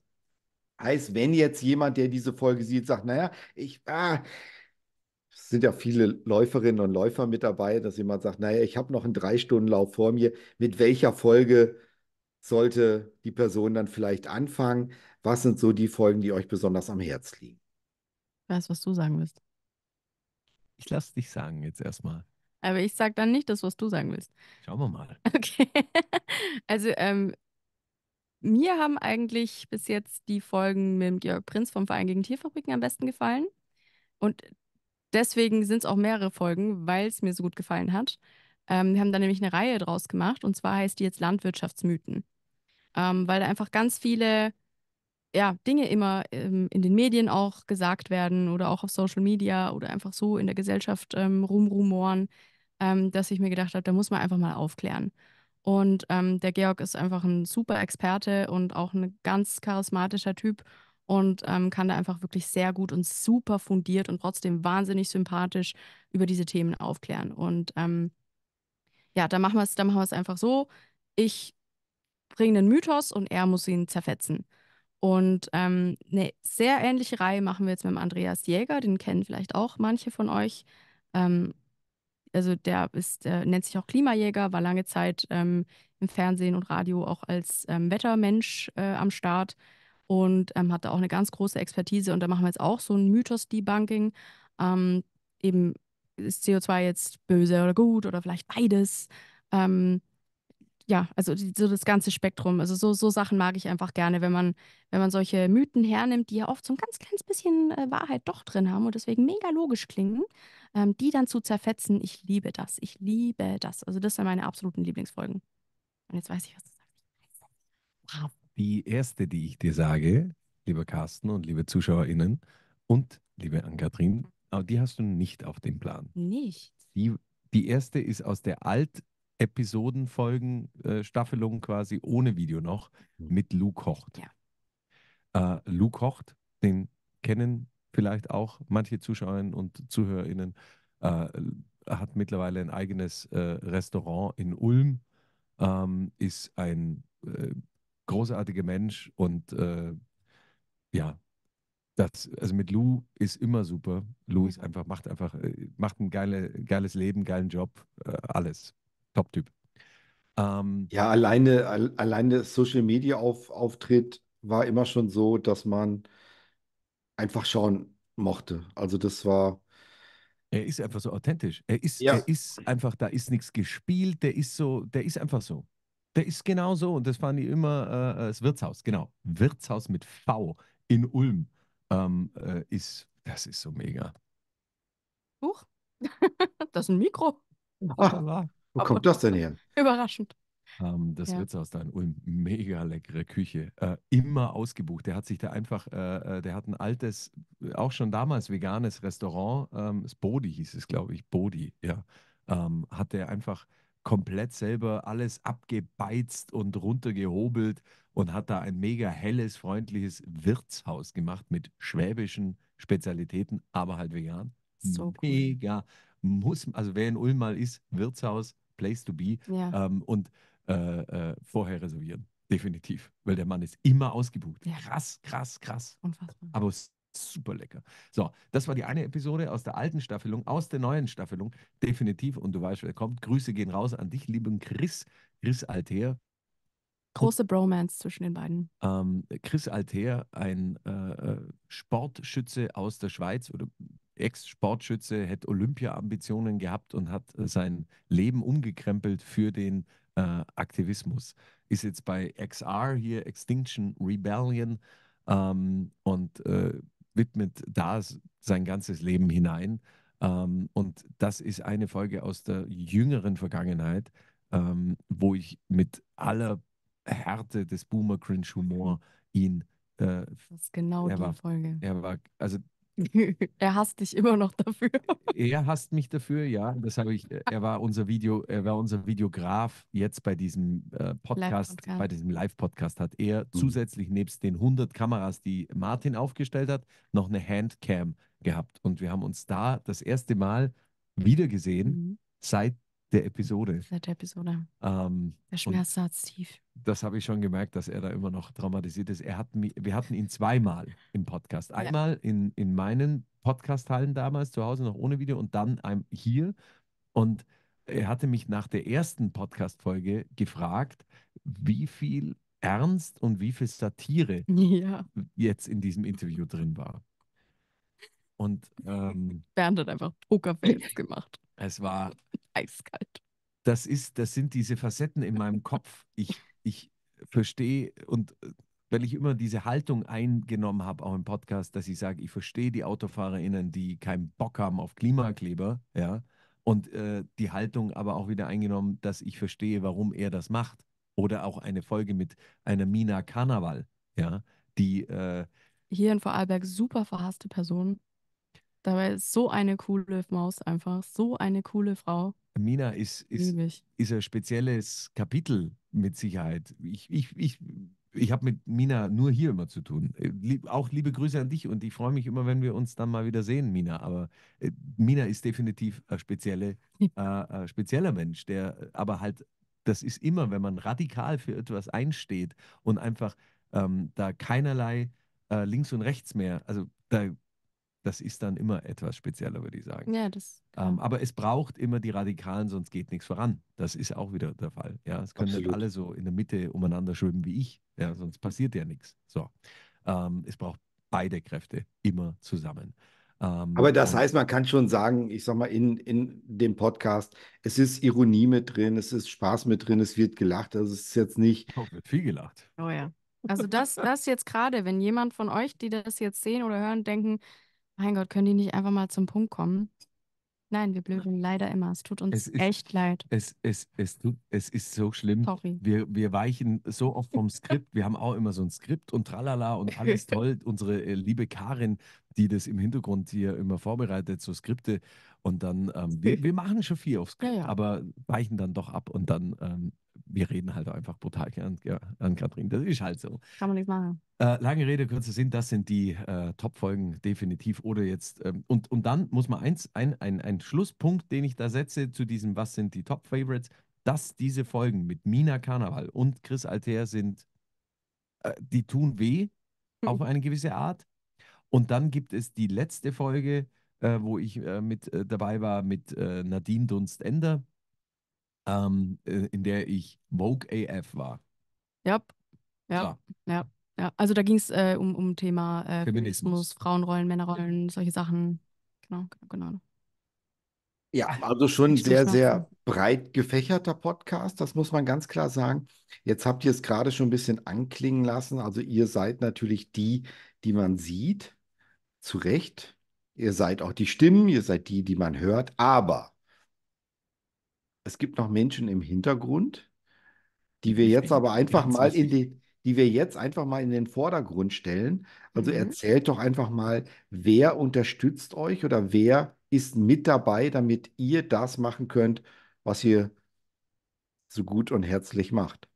Heißt, wenn jetzt jemand, der diese Folge sieht, sagt, naja, ich, ah, es sind ja viele Läuferinnen und Läufer mit dabei, dass jemand sagt, naja, ich habe noch einen Drei-Stunden-Lauf vor mir, mit welcher Folge sollte die Person dann vielleicht anfangen? Was sind so die Folgen, die euch besonders am Herz liegen? Ich weiß, was du sagen willst. Ich lasse dich sagen jetzt erstmal. Aber ich sage dann nicht das, was du sagen willst. Schauen wir mal. Okay. Also ähm, mir haben eigentlich bis jetzt die Folgen mit dem Georg Prinz vom Verein gegen Tierfabriken am besten gefallen. Und deswegen sind es auch mehrere Folgen, weil es mir so gut gefallen hat. Ähm, wir haben da nämlich eine Reihe draus gemacht und zwar heißt die jetzt Landwirtschaftsmythen. Ähm, weil da einfach ganz viele ja, Dinge immer ähm, in den Medien auch gesagt werden oder auch auf Social Media oder einfach so in der Gesellschaft ähm, rumrumoren, ähm, dass ich mir gedacht habe, da muss man einfach mal aufklären. Und ähm, der Georg ist einfach ein super Experte und auch ein ganz charismatischer Typ und ähm, kann da einfach wirklich sehr gut und super fundiert und trotzdem wahnsinnig sympathisch über diese Themen aufklären. Und ähm, ja, da machen wir es, da machen wir es einfach so. Ich bringe einen Mythos und er muss ihn zerfetzen. Und ähm, eine sehr ähnliche Reihe machen wir jetzt mit dem Andreas Jäger, den kennen vielleicht auch manche von euch. Ähm, also der ist, äh, nennt sich auch Klimajäger, war lange Zeit ähm, im Fernsehen und Radio auch als ähm, Wettermensch äh, am Start und ähm, hatte auch eine ganz große Expertise. Und da machen wir jetzt auch so ein Mythos-Debunking. Ähm, eben ist CO2 jetzt böse oder gut oder vielleicht beides. Ähm, ja, also die, so das ganze Spektrum. Also so, so Sachen mag ich einfach gerne, wenn man, wenn man solche Mythen hernimmt, die ja oft so ein ganz kleines bisschen äh, Wahrheit doch drin haben und deswegen mega logisch klingen ähm, die dann zu zerfetzen, ich liebe das. Ich liebe das. Also das sind meine absoluten Lieblingsfolgen. Und jetzt weiß ich, was du sagst. Die erste, die ich dir sage, lieber Carsten und liebe ZuschauerInnen und liebe Ann-Kathrin, die hast du nicht auf dem Plan. Nicht. Die, die erste ist aus der Alt- Episodenfolgen, äh, Staffelung quasi ohne Video noch mhm. mit Lou Kocht. Ja. Äh, Lou Kocht, den kennen vielleicht auch manche Zuschauerinnen und Zuhörerinnen, äh, hat mittlerweile ein eigenes äh, Restaurant in Ulm, ähm, ist ein äh, großartiger Mensch und äh, ja, das, also mit Lou ist immer super. Lou ist mhm. einfach, macht einfach, äh, macht ein geile, geiles Leben, geilen Job, äh, alles. Top-Typ. Ähm, ja, alleine, al alleine Social Media Auftritt war immer schon so, dass man einfach schauen mochte. Also das war. Er ist einfach so authentisch. Er ist, ja. er ist einfach, da ist nichts gespielt, der ist so, der ist einfach so. Der ist genau so. Und das fand ich immer äh, äh das Wirtshaus, genau. Wirtshaus mit V in Ulm ähm, äh, ist, das ist so mega. Huch, das ist ein Mikro. Ach, wo kommt das denn her? Überraschend. Ähm, das ja. Wirtshaus da in Ulm, mega leckere Küche. Äh, immer ausgebucht. Der hat sich da einfach, äh, äh der hat ein altes, auch schon damals veganes Restaurant, ähm, das Bodi hieß es, glaube ich, Bodi, ja. Ähm, hat der einfach komplett selber alles abgebeizt und runtergehobelt und hat da ein mega helles, freundliches Wirtshaus gemacht mit schwäbischen Spezialitäten, aber halt vegan. So mega. Muss, also wer in Ulm mal ist, Wirtshaus, Place to be. Ja. Ähm, und äh, äh, vorher reservieren. Definitiv. Weil der Mann ist immer ausgebucht. Ja. Krass, krass, krass. Unfassbar. Aber super lecker. So, das war die eine Episode aus der alten Staffelung, aus der neuen Staffelung. Definitiv. Und du weißt, wer kommt. Grüße gehen raus an dich, lieben Chris. Chris Alter. Große Bromance zwischen den beiden. Ähm, Chris Alter, ein äh, äh, Sportschütze aus der Schweiz oder Ex-Sportschütze, hätte Olympia-Ambitionen gehabt und hat äh, sein Leben umgekrempelt für den äh, Aktivismus. Ist jetzt bei XR hier Extinction Rebellion ähm, und äh, widmet da sein ganzes Leben hinein. Ähm, und das ist eine Folge aus der jüngeren Vergangenheit, ähm, wo ich mit aller Härte des Boomer Cringe Humor ihn. Äh, das ist genau die war, Folge. Er war, also Er hasst dich immer noch dafür. Er hasst mich dafür, ja. Das habe ich. Äh, er war unser Video, er war unser Videograf jetzt bei diesem äh, Podcast, Podcast, bei diesem Live-Podcast hat er mhm. zusätzlich nebst den 100 Kameras, die Martin aufgestellt hat, noch eine Handcam gehabt und wir haben uns da das erste Mal mhm. wiedergesehen mhm. seit der Episode. Seit der Episode. Ähm, der Schmerz hat tief. Das habe ich schon gemerkt, dass er da immer noch traumatisiert ist. Er hat, wir hatten ihn zweimal im Podcast. Einmal ja. in, in meinen Podcast-Hallen damals, zu Hause noch ohne Video und dann hier. Und er hatte mich nach der ersten Podcast-Folge gefragt, wie viel Ernst und wie viel Satire ja. jetzt in diesem Interview drin war. Und ähm, Bernd hat einfach Pokerface gemacht. Es war eiskalt. Das ist, das sind diese Facetten in meinem Kopf. Ich, ich verstehe und äh, weil ich immer diese Haltung eingenommen habe, auch im Podcast, dass ich sage, ich verstehe die AutofahrerInnen, die keinen Bock haben auf Klimakleber, ja, und äh, die Haltung aber auch wieder eingenommen, dass ich verstehe, warum er das macht. Oder auch eine Folge mit einer Mina Karneval, ja, die äh, hier in Vorarlberg super verhasste Person. Dabei ist so eine coole Maus einfach, so eine coole Frau. Mina ist, ist, ist ein spezielles Kapitel mit Sicherheit. Ich, ich, ich, ich habe mit Mina nur hier immer zu tun. Äh, Lieb, auch liebe Grüße an dich und ich freue mich immer, wenn wir uns dann mal wieder sehen, Mina. Aber äh, Mina ist definitiv ein, spezielle, äh, spezieller Mensch, der aber halt, das ist immer, wenn man radikal für etwas einsteht und einfach ähm, da keinerlei äh, links und rechts mehr, also da das ist dann immer etwas spezieller, würde ich sagen. Ja, das. Ähm, aber es braucht immer die Radikalen, sonst geht nichts voran. Das ist auch wieder der Fall. Ja, es können Absolut. nicht alle so in der Mitte umeinander schwimmen wie ich. Ja, sonst passiert ja nichts. So, ähm, es braucht beide Kräfte immer zusammen. Ähm, aber das heißt, man kann schon sagen, ich sag mal in, in dem Podcast, es ist Ironie mit drin, es ist Spaß mit drin, es wird gelacht. Also es ist jetzt nicht. Auch oh, wird viel gelacht. Oh ja. Also das, das jetzt gerade, wenn jemand von euch, die das jetzt sehen oder hören, denken, mein Gott, können die nicht einfach mal zum Punkt kommen? Nein, wir blöden leider immer. Es tut uns es ist, echt leid. Es, es, es, tut, es ist so schlimm. Sorry. Wir, wir weichen so oft vom Skript. Wir haben auch immer so ein Skript und tralala und alles toll. Unsere äh, liebe Karin, die das im Hintergrund hier immer vorbereitet, so Skripte und dann, ähm, wir, hm. wir, machen schon viel aufs Skript, ja, ja. aber weichen dann doch ab und dann, ähm, wir reden halt einfach brutal gern ja, an Katrin. Das ist halt so. Kann man nichts machen. Äh, lange Rede, kurzer Sinn, das sind die äh, Top-Folgen definitiv. Oder jetzt, ähm, und, und dann muss man eins, ein, ein, ein Schlusspunkt, den ich da setze zu diesem, was sind die Top-Favorites, dass diese Folgen mit Mina Karneval und Chris Altair sind, äh, die tun weh hm. auf eine gewisse Art. Und dann gibt es die letzte Folge, äh, wo ich äh, mit äh, dabei war mit äh, Nadine Dunstender, ähm, äh, in der ich Vogue AF war. Ja, ja, so. ja, ja. Also da ging es äh, um, um Thema Feminismus. Feminismus, Frauenrollen, Männerrollen, solche Sachen. Genau, genau, genau. Ja, also schon sehr, sehr breit gefächerter Podcast, das muss man ganz klar sagen. Jetzt habt ihr es gerade schon ein bisschen anklingen lassen. Also ihr seid natürlich die, die man sieht, zu Recht, Ihr seid auch die Stimmen, ihr seid die, die man hört, aber es gibt noch Menschen im Hintergrund, die wir jetzt aber einfach mal in die, die wir jetzt einfach mal in den Vordergrund stellen. Also mhm. erzählt doch einfach mal, wer unterstützt euch oder wer ist mit dabei, damit ihr das machen könnt, was ihr so gut und herzlich macht.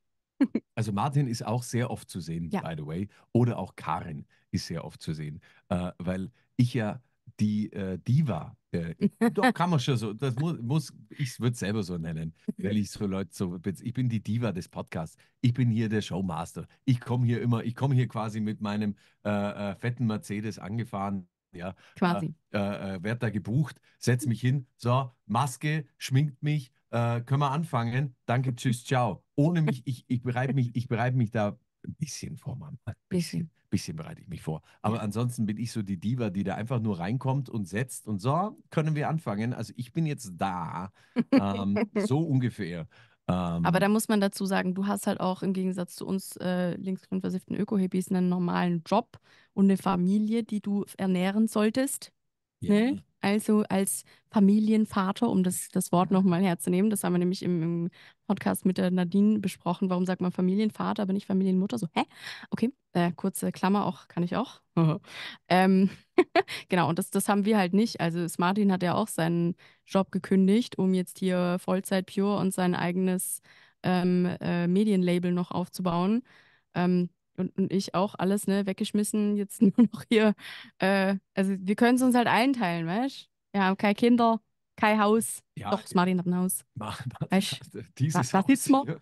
Also Martin ist auch sehr oft zu sehen, ja. by the way, oder auch Karin ist sehr oft zu sehen, äh, weil ich ja die äh, Diva. Äh, doch, kann man schon so. Das muss, muss ich würde es selber so nennen, weil ich so Leute so. bin. Ich bin die Diva des Podcasts. Ich bin hier der Showmaster. Ich komme hier immer, ich komme hier quasi mit meinem äh, äh, fetten Mercedes angefahren. Ja, quasi. Äh, äh, äh werd da gebucht, setz mich hin, so, Maske, schminkt mich, können wir anfangen. Danke, tschüss, ciao. Ohne mich, ich, ich bereite mich, ich bereite mich da ein bisschen vor meinem Ein Bisschen, bisschen bereite ich mich vor. Aber ansonsten bin ich so die Diva, die da einfach nur reinkommt und setzt und so können wir anfangen. Also ich bin jetzt da. Ähm, so ungefähr. Ähm, Aber da muss man dazu sagen, du hast halt auch im Gegensatz zu uns äh, linksgrünversifften Ökohebis einen normalen Job und eine Familie, die du ernähren solltest. Ja. Ne? also als Familienvater, um das, das Wort mhm. nochmal herzunehmen. Das haben wir nämlich im, im, Podcast mit der Nadine besprochen. Warum sagt man Familienvater, aber nicht Familienmutter? So, hä? Okay, äh, kurze Klammer auch, kann ich auch. ähm, genau, und das, das haben wir halt nicht. Also Martin hat ja auch seinen Job gekündigt, um jetzt hier Vollzeit Pure und sein eigenes ähm, äh, Medienlabel noch aufzubauen. Ähm, und, und ich auch alles ne, weggeschmissen, jetzt nur noch hier. Äh, also wir können es uns halt einteilen, weißt du? Wir haben keine Kinder, kein Haus. Ja, Doch, das mache ich nach Haus. Ma, ma, weißt, Haus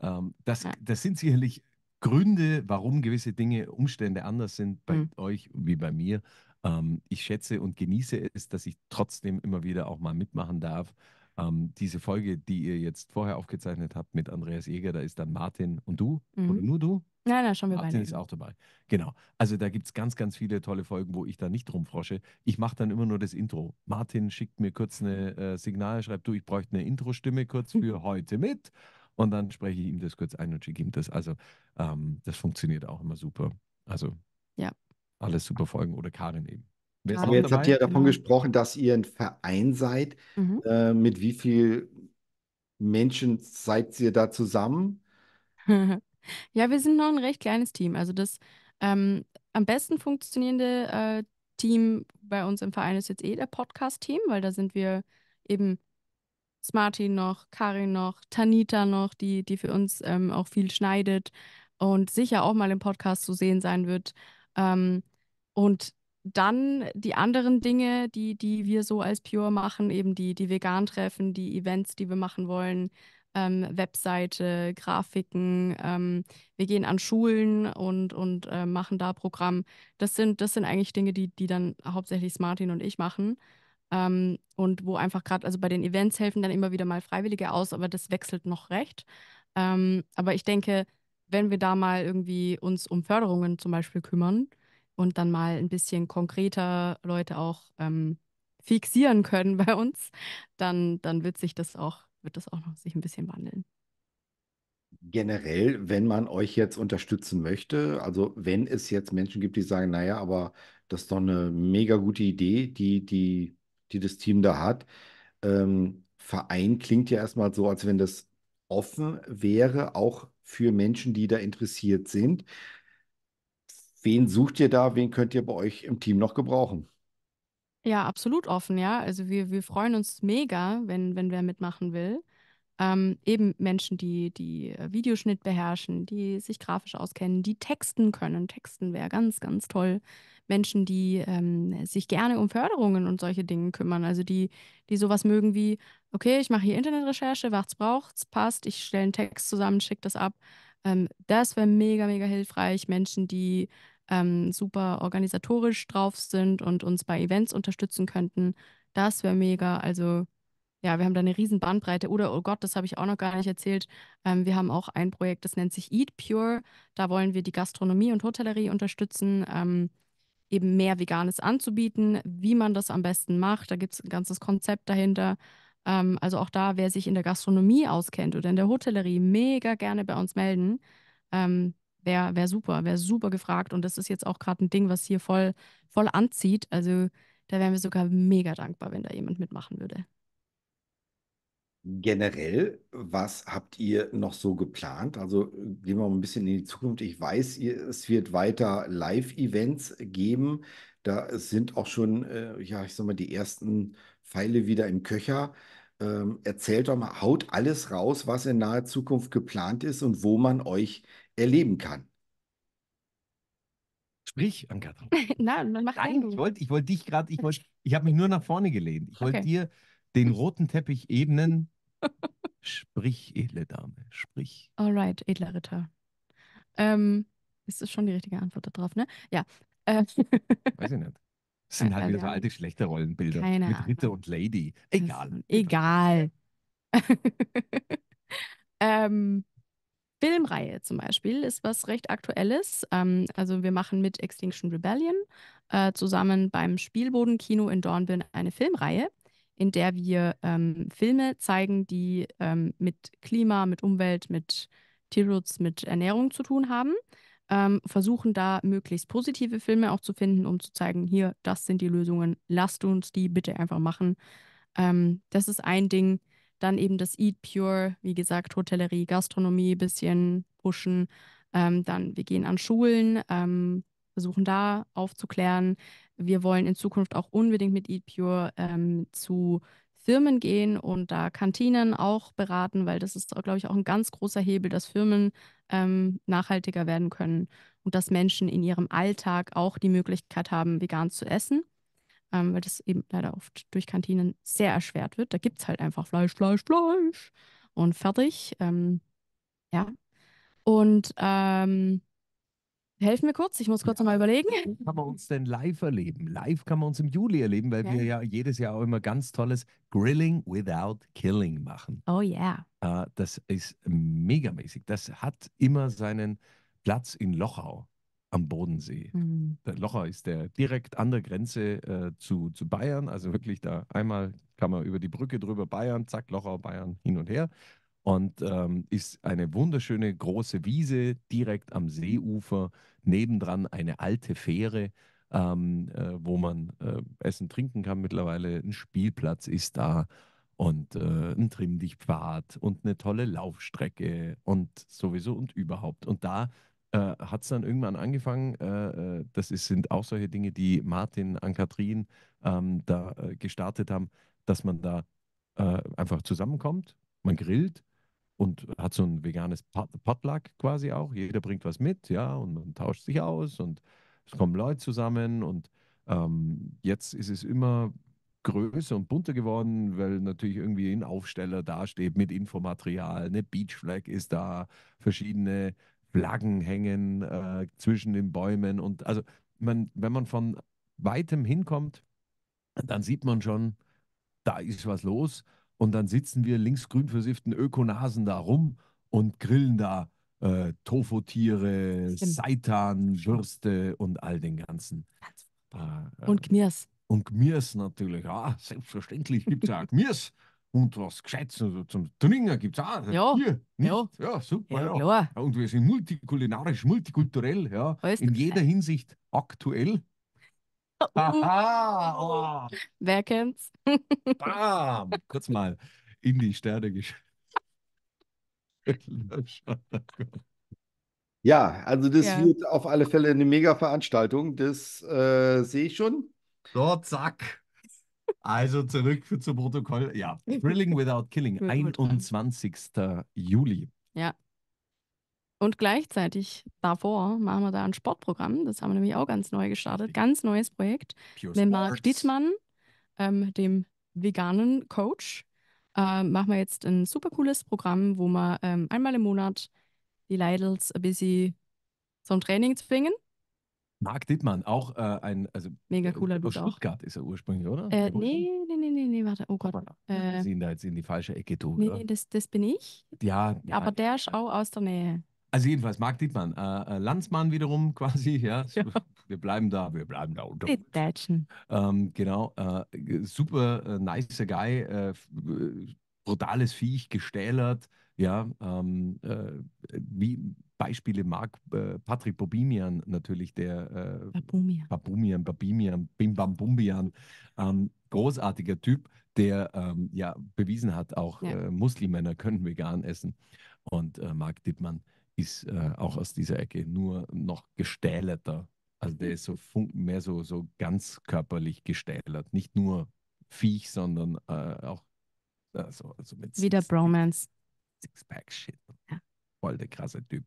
ähm, das, ja. das sind sicherlich Gründe, warum gewisse Dinge, Umstände anders sind bei mhm. euch wie bei mir. Ähm, ich schätze und genieße es, dass ich trotzdem immer wieder auch mal mitmachen darf. Ähm, diese Folge, die ihr jetzt vorher aufgezeichnet habt mit Andreas Eger, da ist dann Martin und du mhm. oder nur du? Nein, nein, schon wir beide. Martin ist auch dabei. Genau. Also da gibt es ganz, ganz viele tolle Folgen, wo ich da nicht rumfrosche. Ich mache dann immer nur das Intro. Martin schickt mir kurz ein äh, Signal, schreibt du, ich bräuchte eine Intro-Stimme kurz für heute mit. Und dann spreche ich ihm das kurz ein und schicke ihm das. Also ähm, das funktioniert auch immer super. Also ja. alles super Folgen oder Karin eben. Wer Aber jetzt dabei? habt ihr ja davon genau. gesprochen, dass ihr ein Verein seid. Mhm. Äh, mit wie vielen Menschen seid ihr da zusammen? Ja, wir sind noch ein recht kleines Team. Also das ähm, am besten funktionierende äh, Team bei uns im Verein ist jetzt eh der Podcast-Team, weil da sind wir eben Smarty noch, Karin noch, Tanita noch, die, die für uns ähm, auch viel schneidet und sicher auch mal im Podcast zu sehen sein wird. Ähm, und dann die anderen Dinge, die, die wir so als Pure machen, eben die, die Vegan-Treffen, die Events, die wir machen wollen, ähm, Webseite, Grafiken. Ähm, wir gehen an Schulen und, und äh, machen da Programm. Das sind, das sind eigentlich Dinge, die, die dann hauptsächlich Martin und ich machen. Ähm, und wo einfach gerade, also bei den Events helfen dann immer wieder mal Freiwillige aus, aber das wechselt noch recht. Ähm, aber ich denke, wenn wir da mal irgendwie uns um Förderungen zum Beispiel kümmern und dann mal ein bisschen konkreter Leute auch ähm, fixieren können bei uns, dann, dann wird sich das auch wird das auch noch sich ein bisschen wandeln. Generell, wenn man euch jetzt unterstützen möchte, also wenn es jetzt Menschen gibt, die sagen, naja, aber das ist doch eine mega gute Idee, die, die, die das Team da hat. Ähm, Verein klingt ja erstmal so, als wenn das offen wäre, auch für Menschen, die da interessiert sind. Wen sucht ihr da? Wen könnt ihr bei euch im Team noch gebrauchen? Ja, absolut offen, ja. Also wir, wir freuen uns mega, wenn, wenn wer mitmachen will. Ähm, eben Menschen, die, die äh, Videoschnitt beherrschen, die sich grafisch auskennen, die texten können. Texten wäre ganz, ganz toll. Menschen, die ähm, sich gerne um Förderungen und solche Dinge kümmern. Also die, die sowas mögen wie, okay, ich mache hier Internetrecherche, was braucht's, passt, ich stelle einen Text zusammen, schicke das ab. Ähm, das wäre mega, mega hilfreich. Menschen, die ähm, super organisatorisch drauf sind und uns bei Events unterstützen könnten. Das wäre mega. Also ja, wir haben da eine riesen Bandbreite. Oder, oh Gott, das habe ich auch noch gar nicht erzählt. Ähm, wir haben auch ein Projekt, das nennt sich Eat Pure. Da wollen wir die Gastronomie und Hotellerie unterstützen, ähm, eben mehr Veganes anzubieten, wie man das am besten macht. Da gibt es ein ganzes Konzept dahinter. Ähm, also auch da, wer sich in der Gastronomie auskennt oder in der Hotellerie, mega gerne bei uns melden. Ähm, wäre wär super, wäre super gefragt. Und das ist jetzt auch gerade ein Ding, was hier voll, voll anzieht. Also da wären wir sogar mega dankbar, wenn da jemand mitmachen würde. Generell, was habt ihr noch so geplant? Also gehen wir mal ein bisschen in die Zukunft. Ich weiß, ihr, es wird weiter Live-Events geben. Da sind auch schon, äh, ja, ich sag mal, die ersten Pfeile wieder im Köcher. Ähm, erzählt doch mal, haut alles raus, was in naher Zukunft geplant ist und wo man euch erleben kann. Sprich, Ankatrin. Nein, man macht Nein, ich wollte ich wollt dich gerade, ich wollte, ich habe mich nur nach vorne gelehnt. Ich wollte okay. dir den roten Teppich ebnen. sprich, edle Dame, sprich. Alright, edler Ritter. Ähm, ist das schon die richtige Antwort darauf, ne? Ja. Äh. Weiß ich nicht. Das sind halt wieder so alte, schlechte Rollenbilder. Keine mit Ahnung. Ritter und Lady. Egal. Egal. ähm, Filmreihe zum Beispiel ist was recht Aktuelles. Ähm, also wir machen mit Extinction Rebellion äh, zusammen beim Spielbodenkino in Dornbirn eine Filmreihe, in der wir ähm, Filme zeigen, die ähm, mit Klima, mit Umwelt, mit Tierschutz, mit Ernährung zu tun haben. Ähm, versuchen da möglichst positive Filme auch zu finden, um zu zeigen, hier, das sind die Lösungen, lasst uns die bitte einfach machen. Ähm, das ist ein Ding, dann eben das Eat Pure, wie gesagt, Hotellerie, Gastronomie, bisschen pushen. Ähm, dann, wir gehen an Schulen, ähm, versuchen da aufzuklären. Wir wollen in Zukunft auch unbedingt mit Eat Pure ähm, zu Firmen gehen und da Kantinen auch beraten, weil das ist, glaube ich, auch ein ganz großer Hebel, dass Firmen ähm, nachhaltiger werden können und dass Menschen in ihrem Alltag auch die Möglichkeit haben, vegan zu essen ähm, weil das eben leider oft durch Kantinen sehr erschwert wird. Da gibt es halt einfach Fleisch, Fleisch, Fleisch und fertig. Ähm, ja. Und ähm, helf mir kurz, ich muss kurz ja. nochmal überlegen. Kann man uns denn live erleben? Live kann man uns im Juli erleben, weil ja. wir ja jedes Jahr auch immer ganz tolles Grilling Without Killing machen. Oh yeah. Äh, das ist megamäßig. Das hat immer seinen Platz in Lochau am Bodensee. Mhm. Der Locher ist der direkt an der Grenze äh, zu, zu Bayern. Also wirklich da einmal kann man über die Brücke drüber Bayern, zack, Locher, Bayern, hin und her. Und ähm, ist eine wunderschöne große Wiese direkt am Seeufer. Nebendran eine alte Fähre, ähm, äh, wo man äh, essen, trinken kann mittlerweile. Ein Spielplatz ist da und äh, ein Trimm und eine tolle Laufstrecke und sowieso und überhaupt. Und da äh, hat es dann irgendwann angefangen. Äh, äh, das ist, sind auch solche Dinge, die Martin, an Katrin ähm, da äh, gestartet haben, dass man da äh, einfach zusammenkommt, man grillt und hat so ein veganes Pot Potluck quasi auch. Jeder bringt was mit, ja, und man tauscht sich aus und es kommen Leute zusammen und ähm, jetzt ist es immer größer und bunter geworden, weil natürlich irgendwie ein Aufsteller dasteht mit Infomaterial, eine Beachflag ist da, verschiedene Flaggen hängen äh, zwischen den Bäumen. Und also, man, wenn man von weitem hinkommt, dann sieht man schon, da ist was los. Und dann sitzen wir linksgrün versifften Ökonasen da rum und grillen da äh, Tofotiere, Seitan, Würste und all den ganzen. Äh, und ähm, Gmirs. Und Gmirs natürlich. Ah, ja, selbstverständlich gibt es ja Gmirs. Und was Gescheites also zum Trinken gibt es auch. Ja. Hier, ja. ja, super. Ja, ja. ja, Und wir sind multikulinarisch, multikulturell, ja. Alles in jeder ein. Hinsicht aktuell. Uh. Aha, oh. Wer kennt's? Bam! Kurz mal in die Sterne geschaut. Ja, also das ja. wird auf alle Fälle eine mega Veranstaltung. Das äh, sehe ich schon. So, zack. Also zurück zum Protokoll. Ja, Thrilling Without Killing, 21. Juli. Ja. Und gleichzeitig davor machen wir da ein Sportprogramm. Das haben wir nämlich auch ganz neu gestartet. Ganz neues Projekt Pure mit Marc Dittmann, ähm, dem veganen Coach. Ähm, machen wir jetzt ein super cooles Programm, wo wir ähm, einmal im Monat die Leidels ein bisschen zum Training zwingen Marc Dittmann, auch äh, ein, also mega cooler Dude. Aus Stuttgart auch. ist er ursprünglich, oder? Äh, nee, nee, nee, nee, nee, warte, oh Gott. Äh, sind da jetzt in die falsche Ecke durch. Nee, nee, das, das bin ich. Ja, ja. Aber der ist auch aus der Nähe. Also jedenfalls, Marc Dittmann, äh, äh Landsmann wiederum quasi, ja. ja. Wir bleiben da, wir bleiben da unter. Die Deutschen. Ähm, genau, äh, super äh, nicer Guy, brutales Viech, gestählert, ja, ähm, äh, wie Beispiele mag äh, Patrick Bobimian natürlich, der äh, Babumian, Babimian, Bim Bam Bumbian, ähm, großartiger Typ, der ähm, ja bewiesen hat, auch ja. Äh, Muslimmänner können vegan essen. Und äh, Marc Dittmann ist äh, auch aus dieser Ecke nur noch gestählerter. Also der mhm. ist so mehr so, so ganz körperlich gestählert. Nicht nur Viech, sondern auch so, also mit, Wieder Bromance. Sixpack-Shit. Voll der krasse Typ.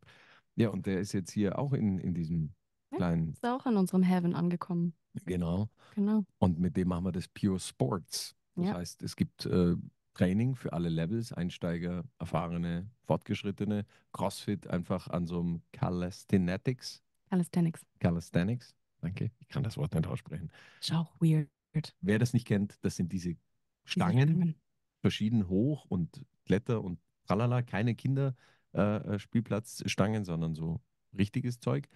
Ja, und der ist jetzt hier auch in, in diesem kleinen. Ist auch in unserem Heaven angekommen. Genau. Genau. Und mit dem machen wir das Pure Sports. Das ja. heißt, es gibt äh, Training für alle Levels, Einsteiger, Erfahrene, Fortgeschrittene, CrossFit einfach an so einem Calisthenics. Calisthenics. Calisthenics. Danke. Ich kann das Wort nicht aussprechen. Ist auch weird. Wer das nicht kennt, das sind diese Stangen, verschieden hoch und Kletter- und tralala, keine Kinderspielplatzstangen, äh, äh sondern so richtiges Zeug.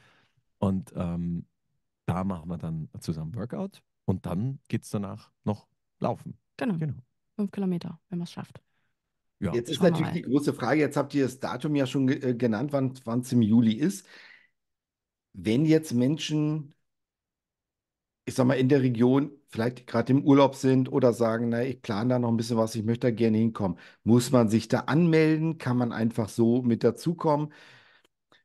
Und ähm, da machen wir dann zusammen Workout und dann geht es danach noch laufen. Genau. genau. Fünf Kilometer, wenn man es schafft. Ja. Jetzt ist Schauen natürlich die große Frage, jetzt habt ihr das Datum ja schon äh, genannt, wann es im Juli ist. Wenn jetzt Menschen ich sag mal, in der Region vielleicht gerade im Urlaub sind oder sagen, na, ich plane da noch ein bisschen was, ich möchte da gerne hinkommen. Muss man sich da anmelden? Kann man einfach so mit dazukommen?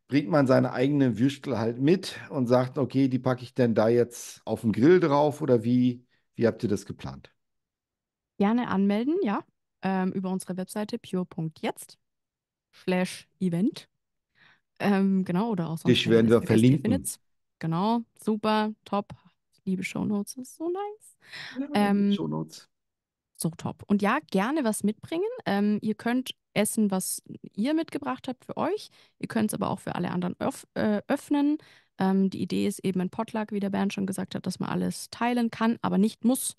Bringt man seine eigenen Würstel halt mit und sagt, okay, die packe ich denn da jetzt auf den Grill drauf oder wie, wie habt ihr das geplant? Gerne anmelden, ja, ähm, über unsere Webseite pure.jetzt slash Event. Ähm, genau, oder auch sonst. Dich werden wir verlinken. Genau, super, top, liebe Shownotes, das ist so nice. ähm, Shownotes. So top. Und ja, gerne was mitbringen. Ähm, ihr könnt essen, was ihr mitgebracht habt für euch. Ihr könnt es aber auch für alle anderen öff äh, öffnen. Ähm, die Idee ist eben ein Potluck, wie der Bernd schon gesagt hat, dass man alles teilen kann, aber nicht muss.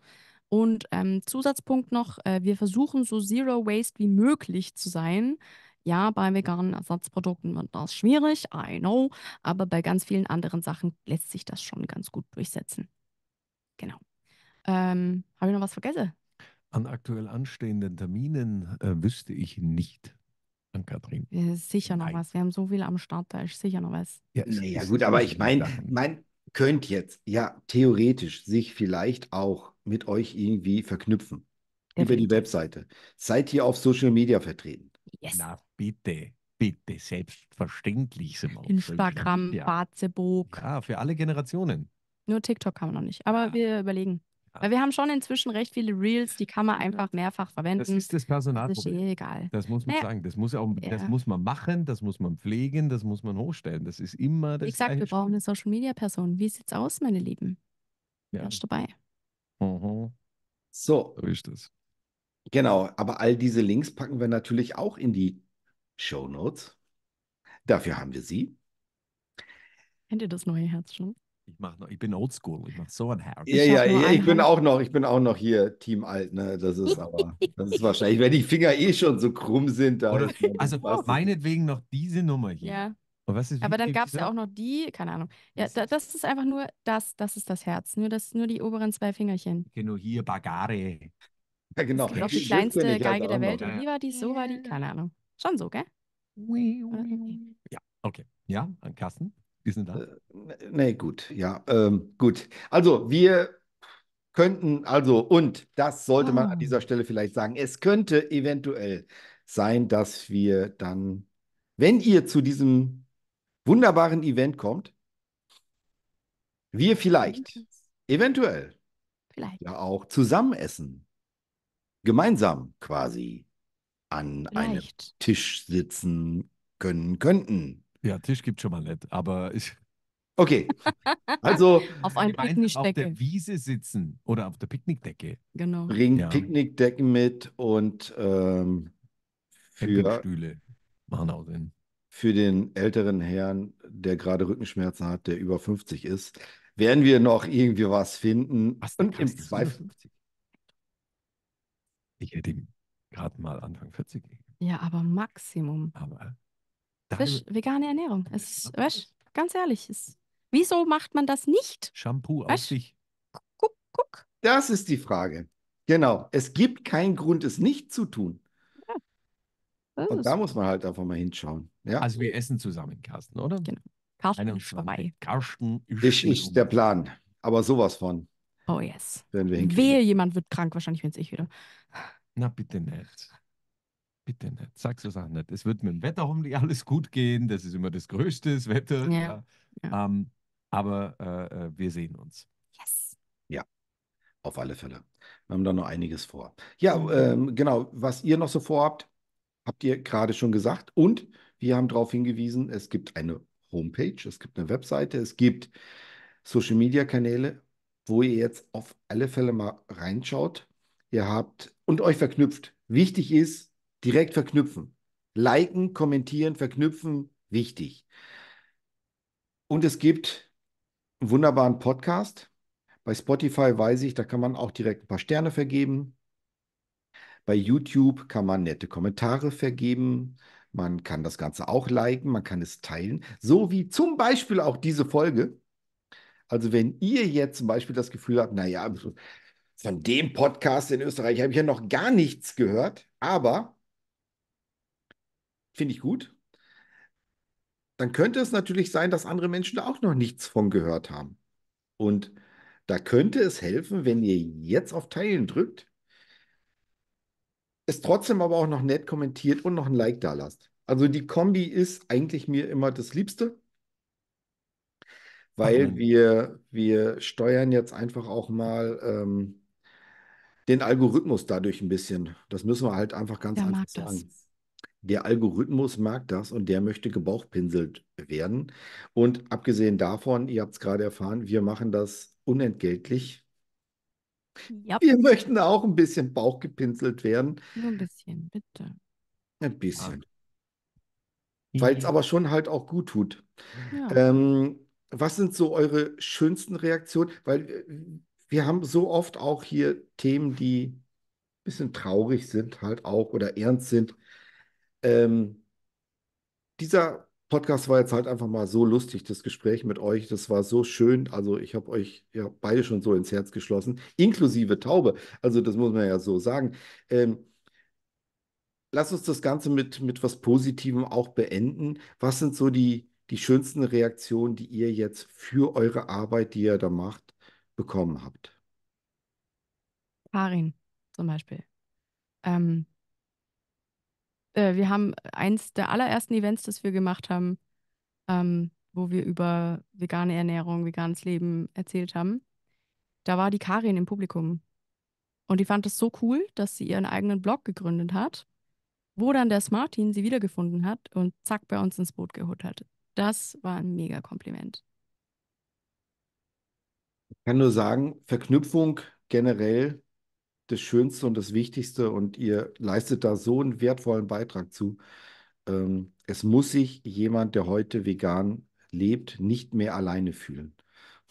Und ähm, Zusatzpunkt noch, äh, wir versuchen so Zero Waste wie möglich zu sein. Ja, bei veganen Ersatzprodukten wird das schwierig, I know, aber bei ganz vielen anderen Sachen lässt sich das schon ganz gut durchsetzen. Genau. Ähm, Habe ich noch was vergessen? An aktuell anstehenden Terminen äh, wüsste ich nicht. An Kathrin. Sicher noch Nein. was. Wir haben so viel am Start, da ist sicher noch was. Ja, naja, gut, aber ich meine, man könnte jetzt ja theoretisch sich vielleicht auch mit euch irgendwie verknüpfen. Definitiv. Über die Webseite. Seid ihr auf Social Media vertreten? Yes. Na bitte, bitte, selbstverständlich sind wir. Instagram, ja. Batzebook. Ja, für alle Generationen. Nur TikTok haben wir noch nicht. Aber ja. Ah. wir überlegen. Ja. Ah. Weil wir haben schon inzwischen recht viele Reels, die kann man einfach mehrfach verwenden. Das ist das Personalproblem. Das ist eh egal. Das muss man naja. sagen. Das muss, ja das muss man machen, das muss man pflegen, das muss man hochstellen. Das ist immer das. Ich sag, wir brauchen eine Social Media Person. Wie sieht's aus, meine Lieben? Ja. Erst dabei. Mhm. So. So ist das. Genau, aber all diese Links packen wir natürlich auch in die Show Notes. Dafür haben wir sie. Kennt ihr das neue Herz schon? Ich mach noch, ich bin oldschool, ich mache so ein Herz. Ja, ja, ja, ich bin auch noch, ich bin auch noch hier Team alt, ne? Das ist aber, das ist wahrscheinlich, wenn die Finger eh schon so krumm sind, dann. Oder, also meinetwegen noch diese Nummer hier. Ja. Ist, aber dann gab es ja auch noch die, keine Ahnung. Ja, da, das ist einfach nur das, das ist das Herz. Nur, das, nur die oberen zwei Fingerchen. Genau, hier Bagare. Ja, genau. Das halt auch die kleinste Geige halt der Welt. Und wie war die, so war die, keine Ahnung. Schon so, gell? Ah, ja, okay. Ja, an Kassen. Die sind da? Äh, nee, gut, ja, ähm, gut. Also, wir könnten, also, und das sollte ah. man an ah. dieser Stelle vielleicht sagen, es könnte eventuell sein, dass wir dann, wenn ihr zu diesem wunderbaren Event kommt, wir vielleicht, eventuell, vielleicht. ja auch zusammen essen, gemeinsam quasi an vielleicht. einem Tisch sitzen können könnten. Ja, Tisch gibt schon mal nicht, aber ich. Okay. Also auf einer Picknickdecke. Auf der Wiese sitzen oder auf der Picknickdecke. Genau. Bring ja. Picknickdecken mit und ähm, für, machen auch Sinn. Für den älteren Herrn, der gerade Rückenschmerzen hat, der über 50 ist, werden wir noch irgendwie was finden. Was und im Zweifel. Ich hätte ihm gerade mal Anfang 40 gegeben. Ja, aber Maximum. Aber Frisch, vegane Ernährung. Es ist, weißt, ganz ehrlich, ist, wieso macht man das nicht? Shampoo weißt, auf sich. Guck, guck. Das ist die Frage. Genau. Es gibt keinen Grund, es nicht zu tun. Ja. Und da muss man halt einfach mal hinschauen. Ja. Also wir essen zusammen, Carsten, oder? Genau. Carsten ist vorbei. Carsten ist, ist, der Plan. Aber sowas von. Oh yes. Wenn wir hinkriegen. Wehe, jemand wird krank, wahrscheinlich bin es ich wieder. Na bitte nicht bitte nicht. Sag so Sachen nicht. Es wird mit dem Wetter hoffentlich alles gut gehen. Das ist immer das Größte, das Wetter. Ja. ja. Ähm, aber äh, äh, wir sehen uns. Yes. Ja, auf alle Fälle. Wir haben da noch einiges vor. Ja, ähm, genau. Was ihr noch so vorhabt, habt ihr gerade schon gesagt. Und wir haben darauf hingewiesen, es gibt eine Homepage, es gibt eine Webseite, es gibt Social-Media-Kanäle, wo ihr jetzt auf alle Fälle mal reinschaut. Ihr habt und euch verknüpft. Wichtig ist, direkt verknüpfen. Liken, kommentieren, verknüpfen, wichtig. Und es gibt einen wunderbaren Podcast. Bei Spotify weiß ich, da kann man auch direkt ein paar Sterne vergeben. Bei YouTube kann man nette Kommentare vergeben. Man kann das Ganze auch liken, man kann es teilen, so wie zum Beispiel auch diese Folge. Also wenn ihr jetzt zum Beispiel das Gefühl habt, naja, von dem Podcast in Österreich habe ich ja noch gar nichts gehört, aber finde ich gut, dann könnte es natürlich sein, dass andere Menschen da auch noch nichts von gehört haben. Und da könnte es helfen, wenn ihr jetzt auf Teilen drückt, es trotzdem aber auch noch nett kommentiert und noch ein Like da lasst. Also die Kombi ist eigentlich mir immer das Liebste, weil mhm. wir, wir steuern jetzt einfach auch mal ähm, den Algorithmus dadurch ein bisschen. Das müssen wir halt einfach ganz Der einfach sagen. Das. Der Algorithmus mag das und der möchte gebauchpinselt werden. Und abgesehen davon, ihr habt es gerade erfahren, wir machen das unentgeltlich. Yep. Wir möchten auch ein bisschen bauchgepinselt werden. Nur ein bisschen, bitte. Ein bisschen. Ja. Weil es aber schon halt auch gut tut. Ja. Ähm, was sind so eure schönsten Reaktionen? Weil äh, wir haben so oft auch hier Themen, die ein bisschen traurig sind, halt auch oder ernst sind. Ähm, dieser Podcast war jetzt halt einfach mal so lustig, das Gespräch mit euch. Das war so schön. Also, ich habe euch ja beide schon so ins Herz geschlossen, inklusive Taube. Also, das muss man ja so sagen. Ähm, lass uns das Ganze mit, mit was Positivem auch beenden. Was sind so die, die schönsten Reaktionen, die ihr jetzt für eure Arbeit, die ihr da macht, bekommen habt? Karin zum Beispiel. Ähm, äh, wir haben eins der allerersten Events, das wir gemacht haben, ähm, wo wir über vegane Ernährung, veganes Leben erzählt haben. Da war die Karin im Publikum. Und die fand es so cool, dass sie ihren eigenen Blog gegründet hat, wo dann der Smartin sie wiedergefunden hat und zack bei uns ins Boot geholt hat. Das war ein mega Kompliment. Ich kann nur sagen, Verknüpfung generell das Schönste und das Wichtigste und ihr leistet da so einen wertvollen Beitrag zu. Ähm, es muss sich jemand, der heute vegan lebt, nicht mehr alleine fühlen.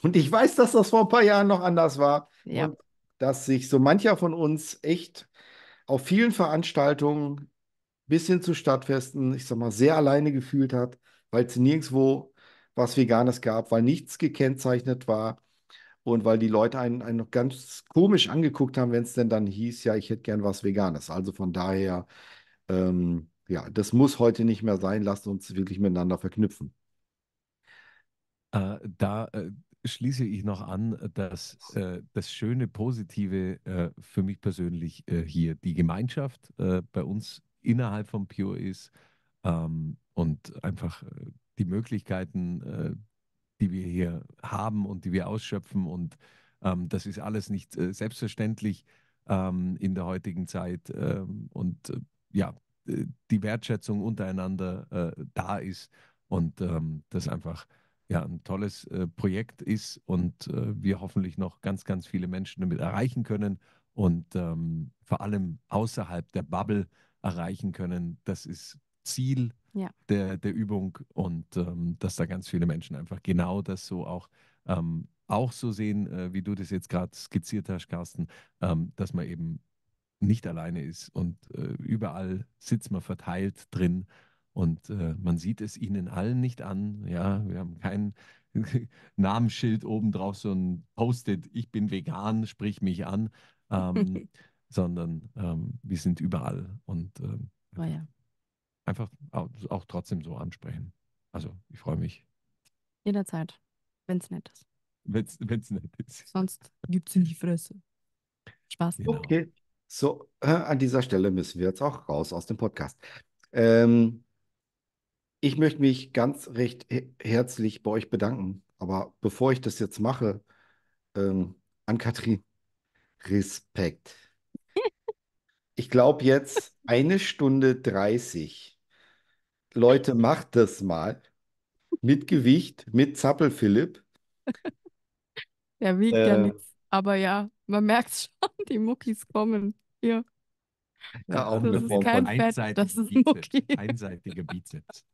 Und ich weiß, dass das vor ein paar Jahren noch anders war. Ja. Und dass sich so mancher von uns echt auf vielen Veranstaltungen bis hin zu Stadtfesten, ich sag mal, sehr alleine gefühlt hat, weil es nirgendwo was Veganes gab, weil nichts gekennzeichnet war und weil die Leute einen, einen ganz komisch angeguckt haben, wenn es denn dann hieß, ja, ich hätte gern was Veganes. Also von daher, ähm, ja, das muss heute nicht mehr sein. Lasst uns wirklich miteinander verknüpfen. Äh, da äh, schließe ich noch an, dass äh, das schöne Positive äh, für mich persönlich äh, hier die Gemeinschaft äh, bei uns innerhalb von Pure ist ähm, und einfach die Möglichkeiten, die wir hier haben und die wir ausschöpfen. Und ähm, das ist alles nicht äh, selbstverständlich ähm, in der heutigen Zeit. Ähm, und äh, ja, äh, die Wertschätzung untereinander äh, da ist und ähm, das einfach ja, ein tolles äh, Projekt ist und äh, wir hoffentlich noch ganz, ganz viele Menschen damit erreichen können und ähm, vor allem außerhalb der Bubble erreichen können. Das ist Ziel ja. der, der Übung und ähm, dass da ganz viele Menschen einfach genau das so auch, ähm, auch so sehen, äh, wie du das jetzt gerade skizziert hast, Carsten, ähm, dass man eben nicht alleine ist und äh, überall sitzt man verteilt drin und äh, man sieht es ihnen allen nicht an. Ja, wir haben kein Namensschild oben drauf, so ein Post-it, ich bin vegan, sprich mich an, ähm, sondern ähm, wir sind überall und ähm, oh ja einfach auch trotzdem so ansprechen. Also ich freue mich. Jederzeit, wenn es nett ist. Wenn es nett ist. Sonst gibt es in die Fresse. Spaß. Genau. Okay, so äh, an dieser Stelle müssen wir jetzt auch raus aus dem Podcast. Ähm, ich möchte mich ganz recht herzlich bei euch bedanken. Aber bevor ich das jetzt mache, ähm, an Katrin, Respekt. ich glaube jetzt eine Stunde 30 Leute, macht das mal. Mit Gewicht, mit Zappel, Philipp. Der wiegt äh, ja nichts. Aber ja, man merkt schon, die Muckis kommen. Hier. Ja, auch das eine Form von einseitige Bizeps. Einseitige Bizeps.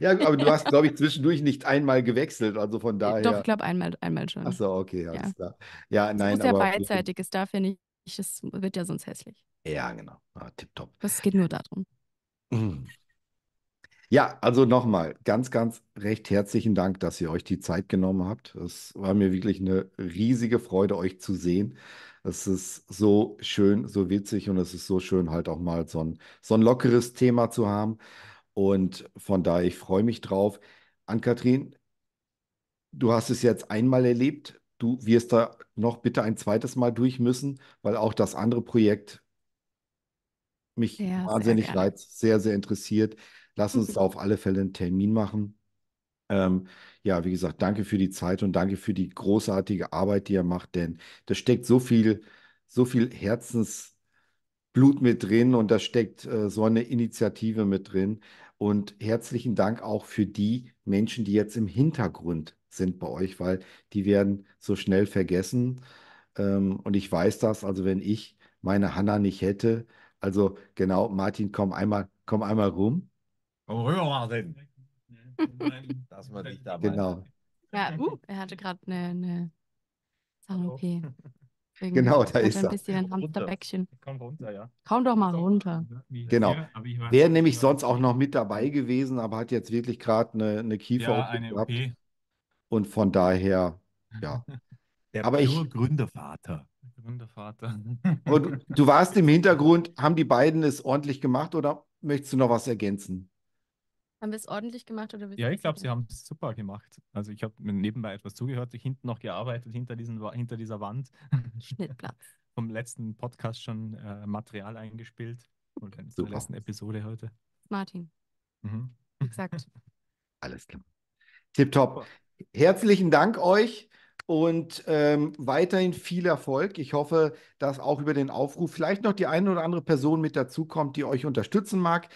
Ja, aber du hast, glaube ich, zwischendurch nicht einmal gewechselt, also von daher. Doch, ich glaube, einmal, einmal schon. Achso, okay, alles ja. klar. Ja, nein, es muss aber ja beidseitig, es darf ja nicht, es wird ja sonst hässlich. Ja, genau. Ah, tipptopp. Es geht nur darum. Ja, also nochmal, ganz, ganz recht herzlichen Dank, dass ihr euch die Zeit genommen habt. Es war mir wirklich eine riesige Freude, euch zu sehen. Es ist so schön, so witzig und es ist so schön, halt auch mal so ein, so ein lockeres Thema zu haben. Und von daher, ich freue mich drauf. Ann-Kathrin, du hast es jetzt einmal erlebt. Du wirst da noch bitte ein zweites Mal durch müssen, weil auch das andere Projekt mich ja, wahnsinnig reizt, sehr, sehr interessiert. Lass mhm. uns da auf alle Fälle einen Termin machen. Ähm, ja, wie gesagt, danke für die Zeit und danke für die großartige Arbeit, die ihr macht, denn da steckt so viel, so viel Herzensblut mit drin und da steckt äh, so eine Initiative mit drin. Und herzlichen Dank auch für die Menschen, die jetzt im Hintergrund sind bei euch, weil die werden so schnell vergessen. Ähm, und ich weiß das, also wenn ich meine Hanna nicht hätte, also genau, Martin, komm einmal, komm einmal rum. Röhrsinn. Dass man dich dabei. Genau. Ja, uh, er hatte gerade eine, eine Zahn-OP. Genau, da ist er. Ein bisschen Hamsterbäckchen. Komm runter, ja. Komm doch mal runter. Genau. Wäre nämlich sonst auch noch mit dabei gewesen, aber hat jetzt wirklich gerade eine, eine Kiefer ja, eine gehabt. OP. Und von daher, ja. Der aber ich Gründervater. Gründervater. Und du warst im Hintergrund, haben die beiden es ordentlich gemacht oder möchtest du noch was ergänzen? Haben wir es ordentlich gemacht oder? Ja, ich glaube, sie haben es super gemacht. Also ich habe nebenbei etwas zugehört, ich hinten noch gearbeitet, hinter, diesen, hinter dieser Wand. Schnittplatz. Vom letzten Podcast schon äh, Material eingespielt. Und dann zur letzten Episode heute. Martin. Mhm. Exakt. Alles klar. Tipptopp. Herzlichen Dank euch und ähm, weiterhin viel Erfolg. Ich hoffe, dass auch über den Aufruf vielleicht noch die eine oder andere Person mit dazukommt, die euch unterstützen mag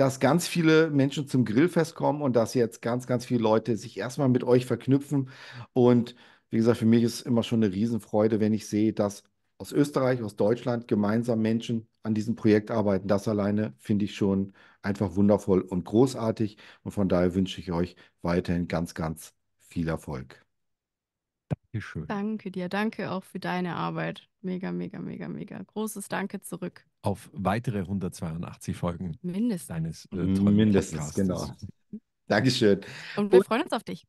dass ganz viele Menschen zum Grillfest kommen und dass jetzt ganz, ganz viele Leute sich erstmal mit euch verknüpfen. Und wie gesagt, für mich ist es immer schon eine Riesenfreude, wenn ich sehe, dass aus Österreich, aus Deutschland gemeinsam Menschen an diesem Projekt arbeiten. Das alleine finde ich schon einfach wundervoll und großartig. Und von daher wünsche ich euch weiterhin ganz, ganz viel Erfolg. Wie schön. Danke dir, danke auch für deine Arbeit. Mega, mega, mega, mega. Großes Danke zurück. Auf weitere 182 Folgen Mindestens. deines äh, Mindestens, Podcastes. genau. Dankeschön. Und wir Und, freuen uns auf dich.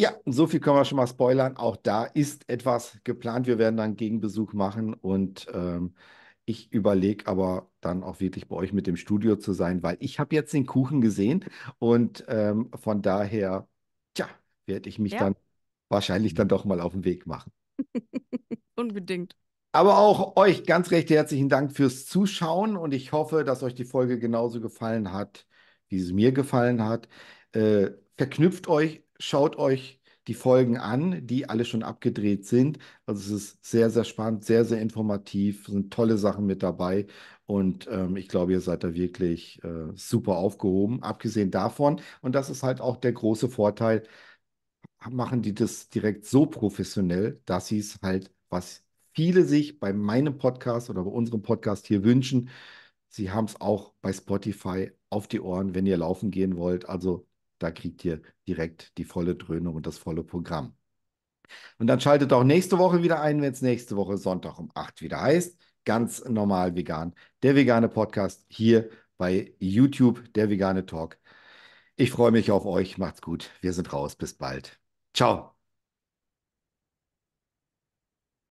Ja, so viel können wir schon mal spoilern. Auch da ist etwas geplant. Wir werden dann Gegenbesuch machen und ähm, ich überlege aber dann auch wirklich bei euch mit dem Studio zu sein, weil ich habe jetzt den Kuchen gesehen und ähm, von daher, tja, werde ich mich ja. dann wahrscheinlich dann doch mal auf den Weg machen. Unbedingt. Aber auch euch ganz recht herzlichen Dank fürs Zuschauen und ich hoffe, dass euch die Folge genauso gefallen hat, wie es mir gefallen hat. Äh, verknüpft euch, schaut euch die Folgen an, die alle schon abgedreht sind. Also es ist sehr, sehr spannend, sehr, sehr informativ, sind tolle Sachen mit dabei und ähm, ich glaube, ihr seid da wirklich äh, super aufgehoben, abgesehen davon. Und das ist halt auch der große Vorteil, machen die das direkt so professionell, dass sie es halt, was viele sich bei meinem Podcast oder bei unserem Podcast hier wünschen, sie haben es auch bei Spotify auf die Ohren, wenn ihr laufen gehen wollt. Also da kriegt ihr direkt die volle Dröhnung und das volle Programm. Und dann schaltet auch nächste Woche wieder ein, wenn es nächste Woche Sonntag um 8 wieder heißt. Ganz normal vegan. Der vegane Podcast hier bei YouTube, der vegane Talk. Ich freue mich auf euch. Macht's gut. Wir sind raus. Bis bald. Ciao.